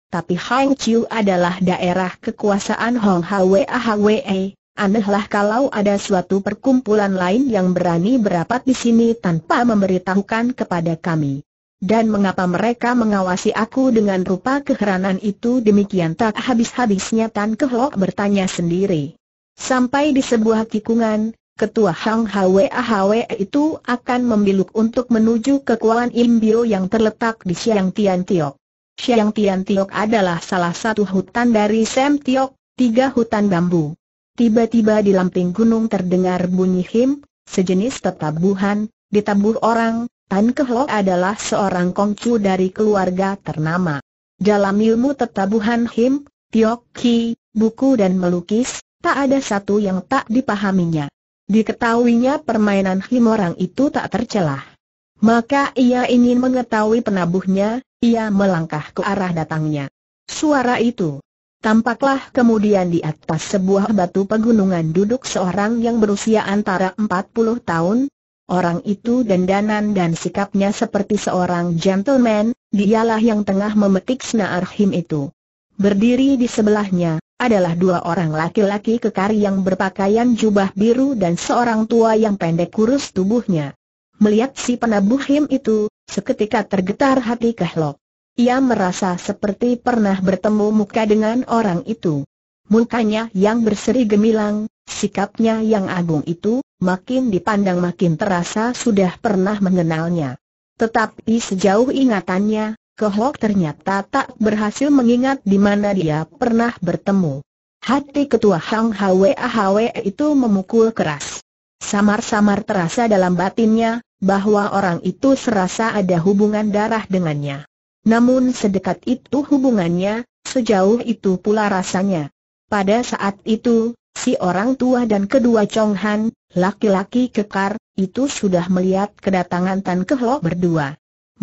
Tapi Hang Chiu adalah daerah kekuasaan Hong Hwe Ahwe. Anehlah kalau ada suatu perkumpulan lain yang berani berapat di sini tanpa memberitahukan kepada kami. Dan mengapa mereka mengawasi aku dengan rupa keheranan itu demikian tak habis-habisnya Tan Kehlok bertanya sendiri. Sampai di sebuah tikungan, Ketua Hang Hwe Hwe itu akan membiluk untuk menuju ke Kuan Im yang terletak di Siang Tian Tiok. Siang Tian Tiok adalah salah satu hutan dari Sem Tiok, tiga hutan bambu. Tiba-tiba di lamping gunung terdengar bunyi him, sejenis tetabuhan, ditabur orang, Tan Kehlo adalah seorang kongcu dari keluarga ternama. Dalam ilmu tetabuhan him, Tiok Ki, buku dan melukis, tak ada satu yang tak dipahaminya. Diketahuinya permainan himorang itu tak tercelah. Maka ia ingin mengetahui penabuhnya, ia melangkah ke arah datangnya. Suara itu. Tampaklah kemudian di atas sebuah batu pegunungan duduk seorang yang berusia antara 40 tahun. Orang itu dandanan dan sikapnya seperti seorang gentleman, dialah yang tengah memetik senar him itu. Berdiri di sebelahnya, adalah dua orang laki-laki kekar yang berpakaian jubah biru dan seorang tua yang pendek kurus tubuhnya. Melihat si penabuh him itu, seketika tergetar hati Kehlok. Ia merasa seperti pernah bertemu muka dengan orang itu. Mukanya yang berseri gemilang, sikapnya yang agung itu, makin dipandang makin terasa sudah pernah mengenalnya. Tetapi sejauh ingatannya, Kohok ternyata tak berhasil mengingat di mana dia pernah bertemu. Hati ketua Hang Hwe Ahwe itu memukul keras. Samar-samar terasa dalam batinnya, bahwa orang itu serasa ada hubungan darah dengannya. Namun sedekat itu hubungannya, sejauh itu pula rasanya. Pada saat itu, si orang tua dan kedua Chong Han, laki-laki kekar, itu sudah melihat kedatangan Tan Kehlok berdua.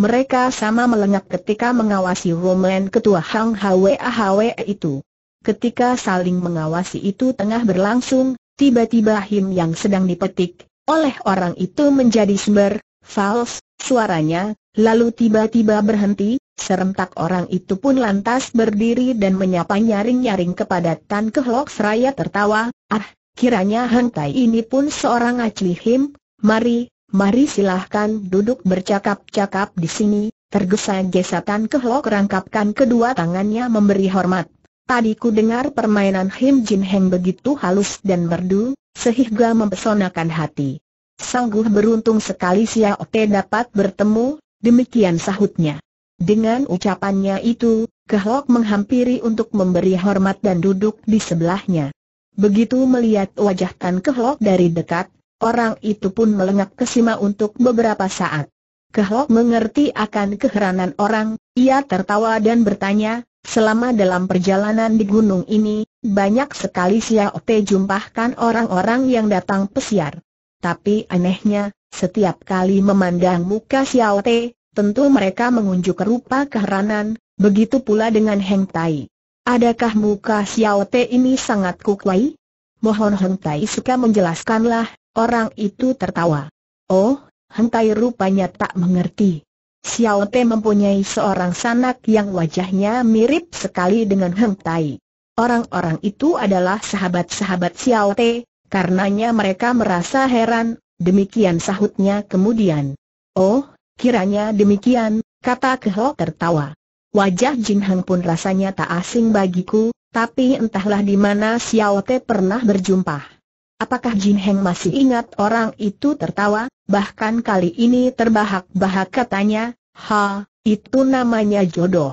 Mereka sama melengak ketika mengawasi roman ketua Hang Hwe Ahwe itu. Ketika saling mengawasi itu tengah berlangsung, tiba-tiba him yang sedang dipetik oleh orang itu menjadi sumber, fals, suaranya, lalu tiba-tiba berhenti, serentak orang itu pun lantas berdiri dan menyapa nyaring-nyaring kepada Tan Kehlok seraya tertawa, ah, kiranya Hang ini pun seorang him, mari, Mari silahkan duduk bercakap-cakap di sini, tergesa-gesatan gesa kehlok rangkapkan kedua tangannya memberi hormat. Tadi ku dengar permainan Him Jin Heng begitu halus dan merdu, sehingga mempesonakan hati. Sungguh beruntung sekali Xiao Te dapat bertemu, demikian sahutnya. Dengan ucapannya itu, Kehlok menghampiri untuk memberi hormat dan duduk di sebelahnya. Begitu melihat wajah Tan Kehlok dari dekat, Orang itu pun melengak ke Sima untuk beberapa saat. Kehlok mengerti akan keheranan orang, ia tertawa dan bertanya, selama dalam perjalanan di gunung ini, banyak sekali Xiao Te jumpahkan orang-orang yang datang pesiar. Tapi anehnya, setiap kali memandang muka Xiao Te, tentu mereka mengunjuk rupa keheranan, begitu pula dengan Heng Tai. Adakah muka Xiao Te ini sangat kukwai? Mohon Heng Tai suka menjelaskanlah, Orang itu tertawa. Oh, hentai rupanya tak mengerti. Xiao Te mempunyai seorang sanak yang wajahnya mirip sekali dengan hentai. Orang-orang itu adalah sahabat-sahabat Xiao Te, karenanya mereka merasa heran, demikian sahutnya kemudian. Oh, kiranya demikian, kata Keho tertawa. Wajah Jin Hang pun rasanya tak asing bagiku, tapi entahlah di mana Xiao Te pernah berjumpa. Apakah Jin Heng masih ingat orang itu tertawa, bahkan kali ini terbahak-bahak katanya, ha, itu namanya jodoh.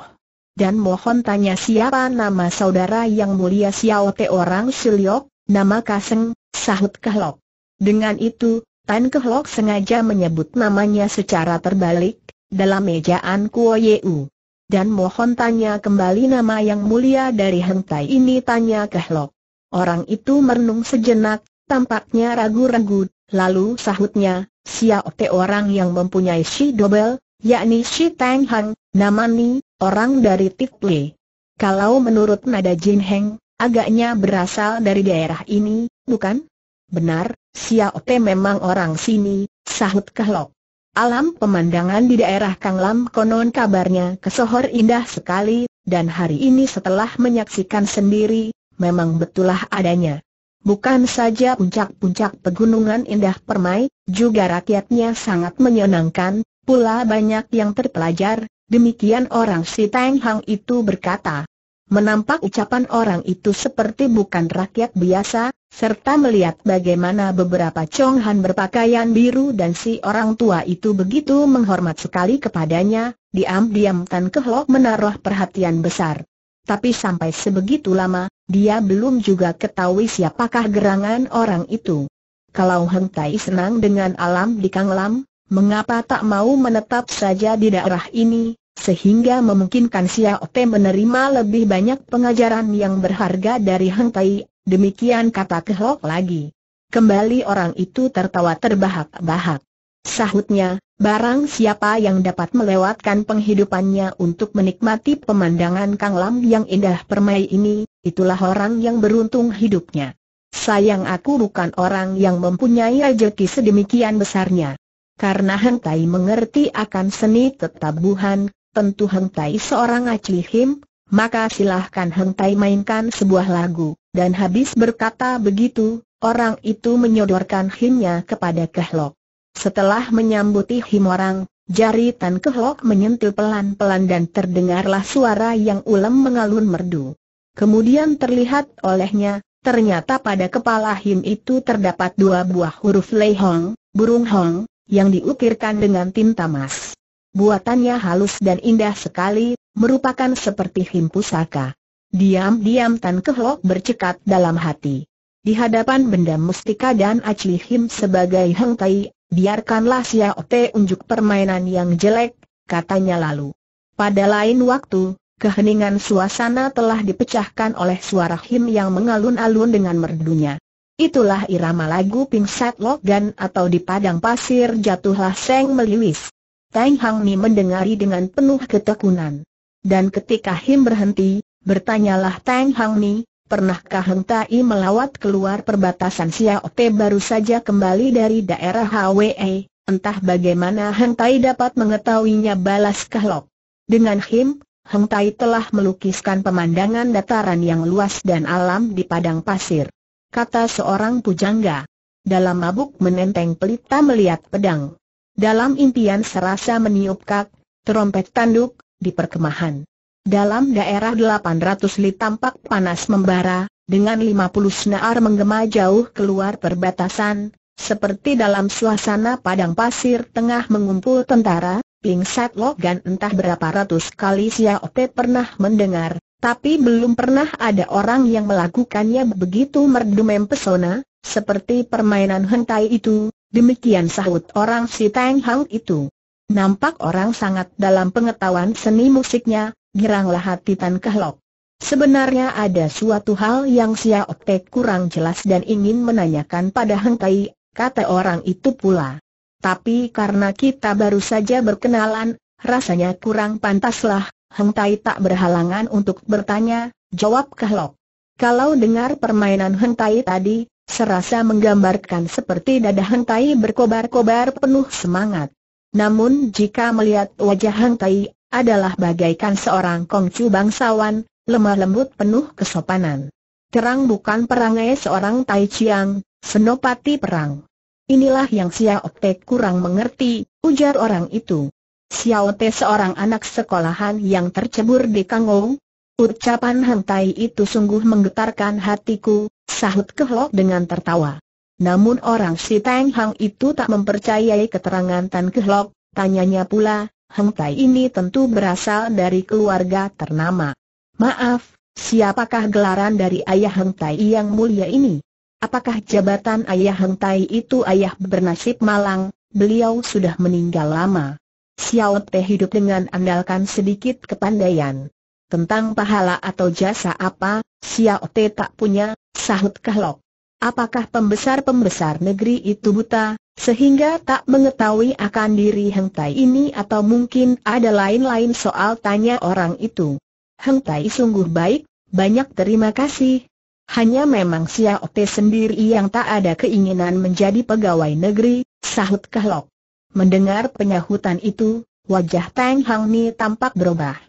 Dan mohon tanya siapa nama saudara yang mulia Xiao Te orang Siliok, nama Kaseng, sahut Kehlok. Dengan itu, Tan Kehlok sengaja menyebut namanya secara terbalik, dalam mejaan Kuo Yeu. Dan mohon tanya kembali nama yang mulia dari hentai ini tanya Kehlok. Orang itu merenung sejenak, Tampaknya ragu-ragu, lalu sahutnya, siapa Te orang yang mempunyai si Dobel, yakni si Tang Hang, namani, orang dari Tikli. Kalau menurut nada Jin Heng, agaknya berasal dari daerah ini, bukan? Benar, siapa Te memang orang sini, sahut Kahlok. Alam pemandangan di daerah Kang Lam konon kabarnya kesohor indah sekali, dan hari ini setelah menyaksikan sendiri, memang betulah adanya. Bukan saja puncak-puncak pegunungan indah permai, juga rakyatnya sangat menyenangkan, pula banyak yang terpelajar, demikian orang si Tang Hang itu berkata. Menampak ucapan orang itu seperti bukan rakyat biasa, serta melihat bagaimana beberapa Chong Han berpakaian biru dan si orang tua itu begitu menghormat sekali kepadanya, diam-diam Tan Kehlok menaruh perhatian besar tapi sampai sebegitu lama, dia belum juga ketahui siapakah gerangan orang itu. Kalau Heng Tai senang dengan alam di Kang Lam, mengapa tak mau menetap saja di daerah ini, sehingga memungkinkan Xiao Te menerima lebih banyak pengajaran yang berharga dari Heng Tai, demikian kata Kehok lagi. Kembali orang itu tertawa terbahak-bahak. Sahutnya, barang siapa yang dapat melewatkan penghidupannya untuk menikmati pemandangan Kang Lam yang indah permai ini, itulah orang yang beruntung hidupnya. Sayang aku bukan orang yang mempunyai rezeki sedemikian besarnya. Karena Heng Tai mengerti akan seni tetabuhan, tentu Heng Tai seorang him, maka silahkan Heng Tai mainkan sebuah lagu. Dan habis berkata begitu, orang itu menyodorkan himnya kepada Kehlok. Setelah menyambuti Himorang, jari Tan Kehlok menyentil pelan-pelan dan terdengarlah suara yang ulem mengalun merdu. Kemudian terlihat olehnya, ternyata pada kepala Him itu terdapat dua buah huruf Lei Hong, burung Hong, yang diukirkan dengan tinta emas. Buatannya halus dan indah sekali, merupakan seperti Him pusaka. Diam-diam Tan Kehlok bercekat dalam hati. Di hadapan benda mustika dan acil Him sebagai hengkai. Biarkanlah Xiao Te unjuk permainan yang jelek, katanya lalu. Pada lain waktu, keheningan suasana telah dipecahkan oleh suara him yang mengalun-alun dengan merdunya. Itulah irama lagu sat Logan atau di padang pasir jatuhlah Seng Meliwis. Tang Hang Ni mendengari dengan penuh ketekunan. Dan ketika Him berhenti, bertanyalah Tang Hang Ni, Pernahkah Tai melawat keluar perbatasan Xiaote baru saja kembali dari daerah HWE? Entah bagaimana Tai dapat mengetahuinya balas Kehlok. Dengan Him, Tai telah melukiskan pemandangan dataran yang luas dan alam di padang pasir. Kata seorang pujangga. Dalam mabuk menenteng pelita melihat pedang. Dalam impian serasa meniup kak, terompet tanduk, di perkemahan. Dalam daerah 800 li tampak panas membara, dengan 50 senar menggema jauh keluar perbatasan, seperti dalam suasana padang pasir tengah mengumpul tentara, Ping Sat Logan entah berapa ratus kali Xiao Te pernah mendengar, tapi belum pernah ada orang yang melakukannya begitu merdu mempesona, seperti permainan hentai itu, demikian sahut orang si Tang Hang itu. Nampak orang sangat dalam pengetahuan seni musiknya, giranglah hati Tan Kehlok. Sebenarnya ada suatu hal yang Xiao Te kurang jelas dan ingin menanyakan pada Heng Tai, kata orang itu pula. Tapi karena kita baru saja berkenalan, rasanya kurang pantaslah, Heng Tai tak berhalangan untuk bertanya, jawab Kehlok. Kalau dengar permainan Heng Tai tadi, serasa menggambarkan seperti dada Heng Tai berkobar-kobar penuh semangat. Namun jika melihat wajah Hang Tai, adalah bagaikan seorang kongcu bangsawan, lemah lembut penuh kesopanan. Terang bukan perangai seorang Tai Chiang, senopati perang. Inilah yang Xiao Te kurang mengerti, ujar orang itu. Xiao Te seorang anak sekolahan yang tercebur di Kangou. Ucapan Tai itu sungguh menggetarkan hatiku, sahut Kehlok dengan tertawa. Namun orang si Teng Hang itu tak mempercayai keterangan Tan Kehlok, tanyanya pula, Hengtai ini tentu berasal dari keluarga ternama. Maaf, siapakah gelaran dari ayah Hengtai yang mulia ini? Apakah jabatan ayah Hengtai itu ayah bernasib malang, beliau sudah meninggal lama. Xiao Te hidup dengan andalkan sedikit kepandaian. Tentang pahala atau jasa apa, Xiao Te tak punya, sahut Kahlok. Apakah pembesar-pembesar negeri itu buta, sehingga tak mengetahui akan diri Heng Tai ini atau mungkin ada lain-lain soal tanya orang itu. Heng Tai sungguh baik, banyak terima kasih. Hanya memang Sia Ote sendiri yang tak ada keinginan menjadi pegawai negeri, sahut Kehlok. Mendengar penyahutan itu, wajah Tang Hang Ni tampak berubah.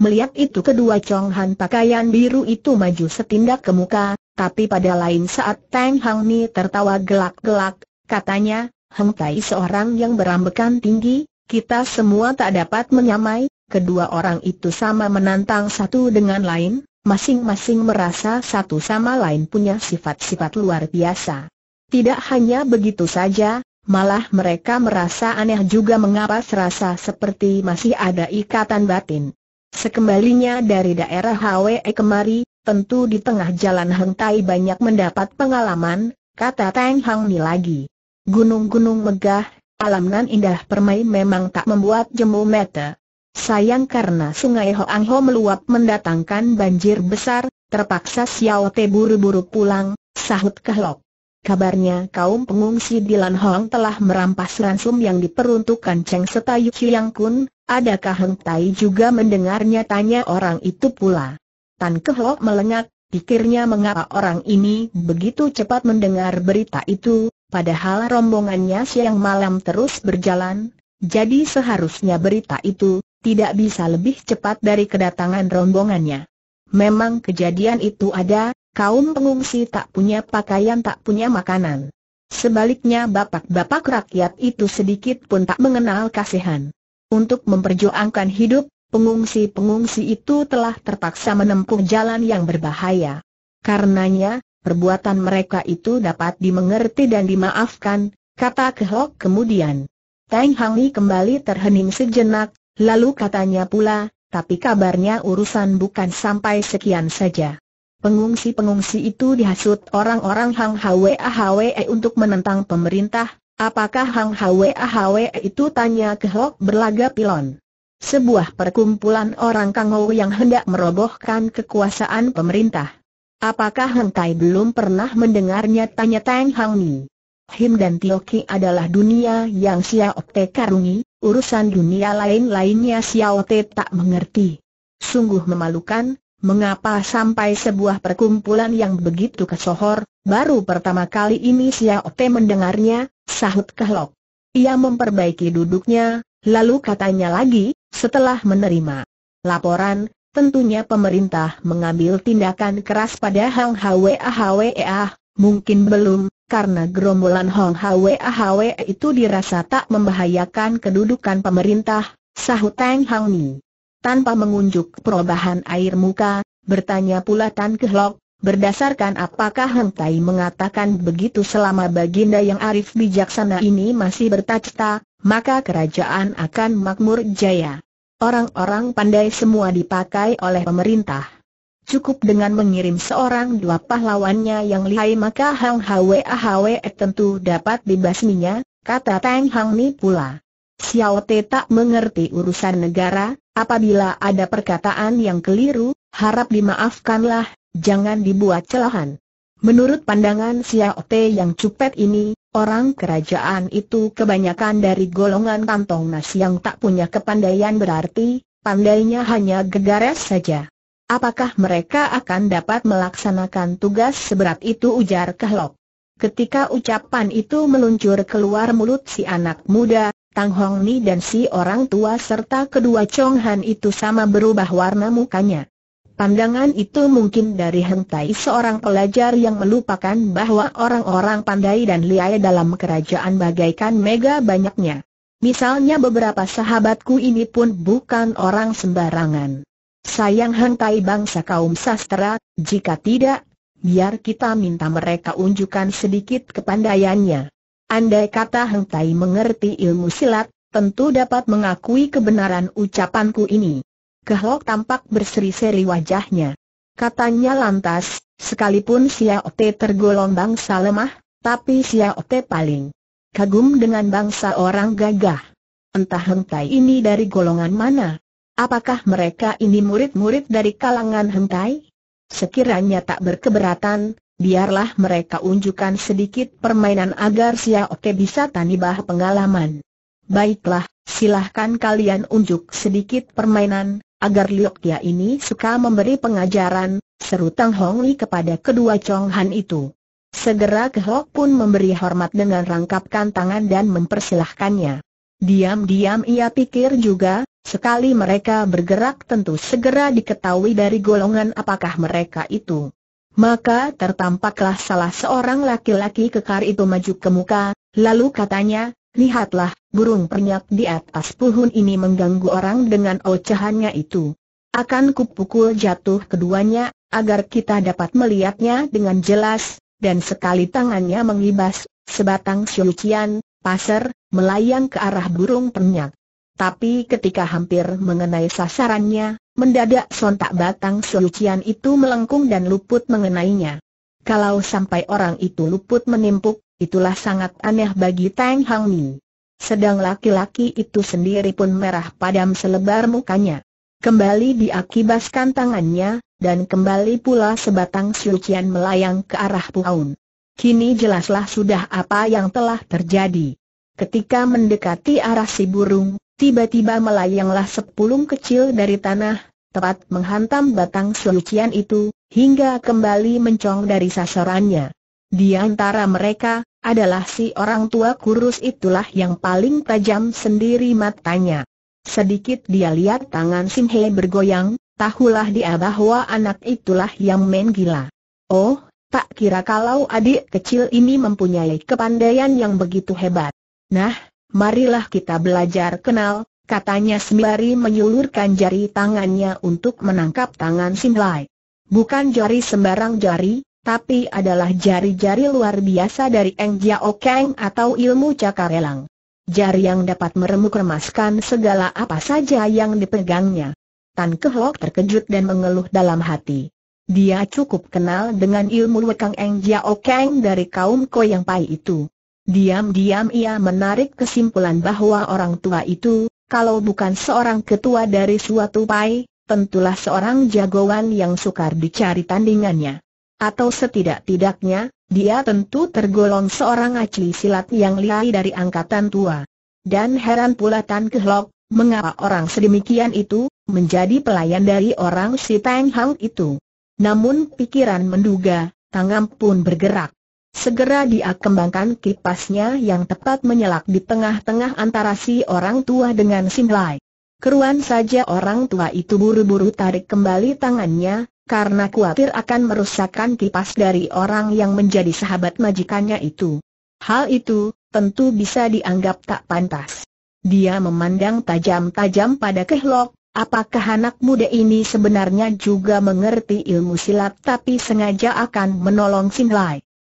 Melihat itu kedua Chong Han pakaian biru itu maju setindak ke muka, tapi pada lain saat Tang Hang Ni tertawa gelak-gelak, Katanya, Heng Tai seorang yang berambekan tinggi, kita semua tak dapat menyamai, kedua orang itu sama menantang satu dengan lain, masing-masing merasa satu sama lain punya sifat-sifat luar biasa. Tidak hanya begitu saja, malah mereka merasa aneh juga mengapa serasa seperti masih ada ikatan batin. Sekembalinya dari daerah HWE kemari, tentu di tengah jalan Heng Tai banyak mendapat pengalaman, kata Tang Hang Ni lagi. Gunung-gunung megah, alam nan indah permai memang tak membuat jemu mata. Sayang karena sungai Hoang Ho meluap mendatangkan banjir besar, terpaksa Xiao Te buru-buru pulang, sahut Kehlok. Kabarnya kaum pengungsi di Lan Hong telah merampas ransum yang diperuntukkan Cheng Setayu Chiang Kun, adakah Heng Tai juga mendengarnya tanya orang itu pula. Tan Kehlok melengak, pikirnya mengapa orang ini begitu cepat mendengar berita itu, padahal rombongannya siang malam terus berjalan, jadi seharusnya berita itu tidak bisa lebih cepat dari kedatangan rombongannya. Memang kejadian itu ada, kaum pengungsi tak punya pakaian tak punya makanan. Sebaliknya bapak-bapak rakyat itu sedikit pun tak mengenal kasihan. Untuk memperjuangkan hidup, pengungsi-pengungsi itu telah terpaksa menempuh jalan yang berbahaya. Karenanya, perbuatan mereka itu dapat dimengerti dan dimaafkan, kata Kehok kemudian. Teng Hangli kembali terhening sejenak, lalu katanya pula, tapi kabarnya urusan bukan sampai sekian saja. Pengungsi-pengungsi itu dihasut orang-orang Hang Hwe Ahwe untuk menentang pemerintah, apakah Hang Hwe Ahwe itu tanya Kehok berlaga pilon. Sebuah perkumpulan orang Kangou yang hendak merobohkan kekuasaan pemerintah. Apakah Hentai belum pernah mendengarnya tanya Tang Hang Ni? Him dan Tioki adalah dunia yang Xiao Te karungi, urusan dunia lain-lainnya Xiao Te tak mengerti. Sungguh memalukan, mengapa sampai sebuah perkumpulan yang begitu kesohor, baru pertama kali ini Xiao Te mendengarnya, sahut Kehlok. Ia memperbaiki duduknya, lalu katanya lagi, setelah menerima laporan, tentunya pemerintah mengambil tindakan keras pada Hang Ah, mungkin belum, karena gerombolan Hong Ahwe itu dirasa tak membahayakan kedudukan pemerintah, sahut Tang Hang Ni. Tanpa mengunjuk perubahan air muka, bertanya pula Tan Kehlok, berdasarkan apakah Hang Tai mengatakan begitu selama baginda yang arif bijaksana ini masih bertacita, maka kerajaan akan makmur jaya. Orang-orang pandai semua dipakai oleh pemerintah. Cukup dengan mengirim seorang dua pahlawannya yang lihai maka Hang Hwe Ahwe tentu dapat dibasminya, kata Tang Hang Ni pula. Xiao Te tak mengerti urusan negara, apabila ada perkataan yang keliru, harap dimaafkanlah, jangan dibuat celahan. Menurut pandangan Xiao Te yang cupet ini, Orang kerajaan itu kebanyakan dari golongan kantong nasi yang tak punya kepandaian berarti, pandainya hanya gegares saja. Apakah mereka akan dapat melaksanakan tugas seberat itu ujar Kehlok. Ketika ucapan itu meluncur keluar mulut si anak muda, Tang Hong Ni dan si orang tua serta kedua Chong Han itu sama berubah warna mukanya. Pandangan itu mungkin dari hentai seorang pelajar yang melupakan bahwa orang-orang pandai dan liai dalam kerajaan bagaikan mega banyaknya. Misalnya beberapa sahabatku ini pun bukan orang sembarangan. Sayang hentai bangsa kaum sastra, jika tidak, biar kita minta mereka unjukkan sedikit kepandaiannya. Andai kata hentai mengerti ilmu silat, tentu dapat mengakui kebenaran ucapanku ini kehlok tampak berseri-seri wajahnya. Katanya lantas, sekalipun Xiaote tergolong bangsa lemah, tapi Xiaote paling kagum dengan bangsa orang gagah. Entah hentai ini dari golongan mana? Apakah mereka ini murid-murid dari kalangan hentai? Sekiranya tak berkeberatan, biarlah mereka unjukkan sedikit permainan agar Xiaote bisa tanibah pengalaman. Baiklah, silahkan kalian unjuk sedikit permainan, agar Liok Kia ini suka memberi pengajaran, seru Tang Hong Li kepada kedua Chong Han itu. Segera Kehok pun memberi hormat dengan rangkapkan tangan dan mempersilahkannya. Diam-diam ia pikir juga, sekali mereka bergerak tentu segera diketahui dari golongan apakah mereka itu. Maka tertampaklah salah seorang laki-laki kekar itu maju ke muka, lalu katanya, Lihatlah, burung penyak di atas puhun ini mengganggu orang dengan ocehannya itu. Akan kupukul jatuh keduanya, agar kita dapat melihatnya dengan jelas, dan sekali tangannya mengibas, sebatang silucian, pasar, melayang ke arah burung penyak. Tapi ketika hampir mengenai sasarannya, mendadak sontak batang silucian itu melengkung dan luput mengenainya. Kalau sampai orang itu luput menimpuk, itulah sangat aneh bagi Tang Hang Min. Sedang laki-laki itu sendiri pun merah padam selebar mukanya. Kembali diakibaskan tangannya, dan kembali pula sebatang siucian melayang ke arah Puaun. Kini jelaslah sudah apa yang telah terjadi. Ketika mendekati arah si burung, tiba-tiba melayanglah sepulung kecil dari tanah, tepat menghantam batang siucian itu, hingga kembali mencong dari sasarannya. Di antara mereka, adalah si orang tua kurus itulah yang paling tajam sendiri matanya. Sedikit dia lihat tangan Sim He bergoyang, tahulah dia bahwa anak itulah yang main gila. Oh, tak kira kalau adik kecil ini mempunyai kepandaian yang begitu hebat. Nah, marilah kita belajar kenal, katanya sembari menyulurkan jari tangannya untuk menangkap tangan Sim Lai. Bukan jari sembarang jari, tapi adalah jari-jari luar biasa dari Eng Jiao Kang atau ilmu cakarelang. Jari yang dapat meremuk remaskan segala apa saja yang dipegangnya. Tan Kehlok terkejut dan mengeluh dalam hati. Dia cukup kenal dengan ilmu Wekang Eng Jiao Kang dari kaum Koyang Pai itu. Diam-diam ia menarik kesimpulan bahwa orang tua itu, kalau bukan seorang ketua dari suatu pai, tentulah seorang jagoan yang sukar dicari tandingannya. Atau setidak-tidaknya, dia tentu tergolong seorang aci silat yang liai dari angkatan tua. Dan heran pula Tan Kehlok, mengapa orang sedemikian itu, menjadi pelayan dari orang si Peng Hang itu. Namun pikiran menduga, tangan pun bergerak. Segera dia kembangkan kipasnya yang tepat menyelak di tengah-tengah antara si orang tua dengan lai Keruan saja orang tua itu buru-buru tarik kembali tangannya, karena khawatir akan merusakkan kipas dari orang yang menjadi sahabat majikannya itu. Hal itu, tentu bisa dianggap tak pantas. Dia memandang tajam-tajam pada Kehlok, apakah anak muda ini sebenarnya juga mengerti ilmu silat tapi sengaja akan menolong Sin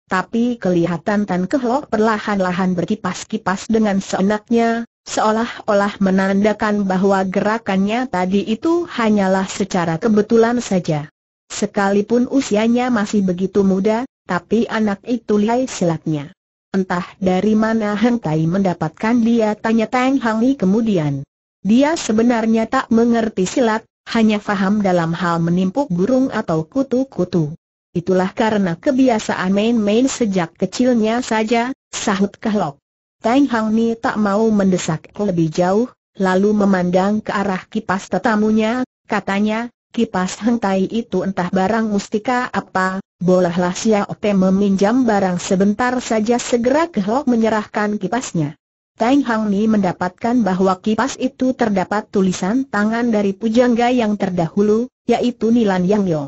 Tapi kelihatan Tan Kehlok perlahan-lahan berkipas-kipas dengan seenaknya, seolah-olah menandakan bahwa gerakannya tadi itu hanyalah secara kebetulan saja. Sekalipun usianya masih begitu muda, tapi anak itu lihai silatnya. Entah dari mana Heng Tai mendapatkan dia tanya Tang Hang Li kemudian. Dia sebenarnya tak mengerti silat, hanya faham dalam hal menimpuk burung atau kutu-kutu. Itulah karena kebiasaan main-main sejak kecilnya saja, sahut Kehlok. Tang Hang Ni tak mau mendesak lebih jauh, lalu memandang ke arah kipas tetamunya, katanya, Kipas hentai itu entah barang mustika apa, bolehlah Xiao meminjam barang sebentar saja segera kehlok menyerahkan kipasnya. Tang Hang Ni mendapatkan bahwa kipas itu terdapat tulisan tangan dari pujangga yang terdahulu, yaitu Nilan Yang Yo.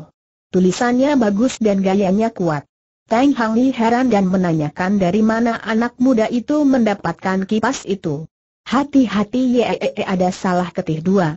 Tulisannya bagus dan gayanya kuat. Tang Hang Ni heran dan menanyakan dari mana anak muda itu mendapatkan kipas itu. Hati-hati ye, e, e, e, ada salah ketih dua.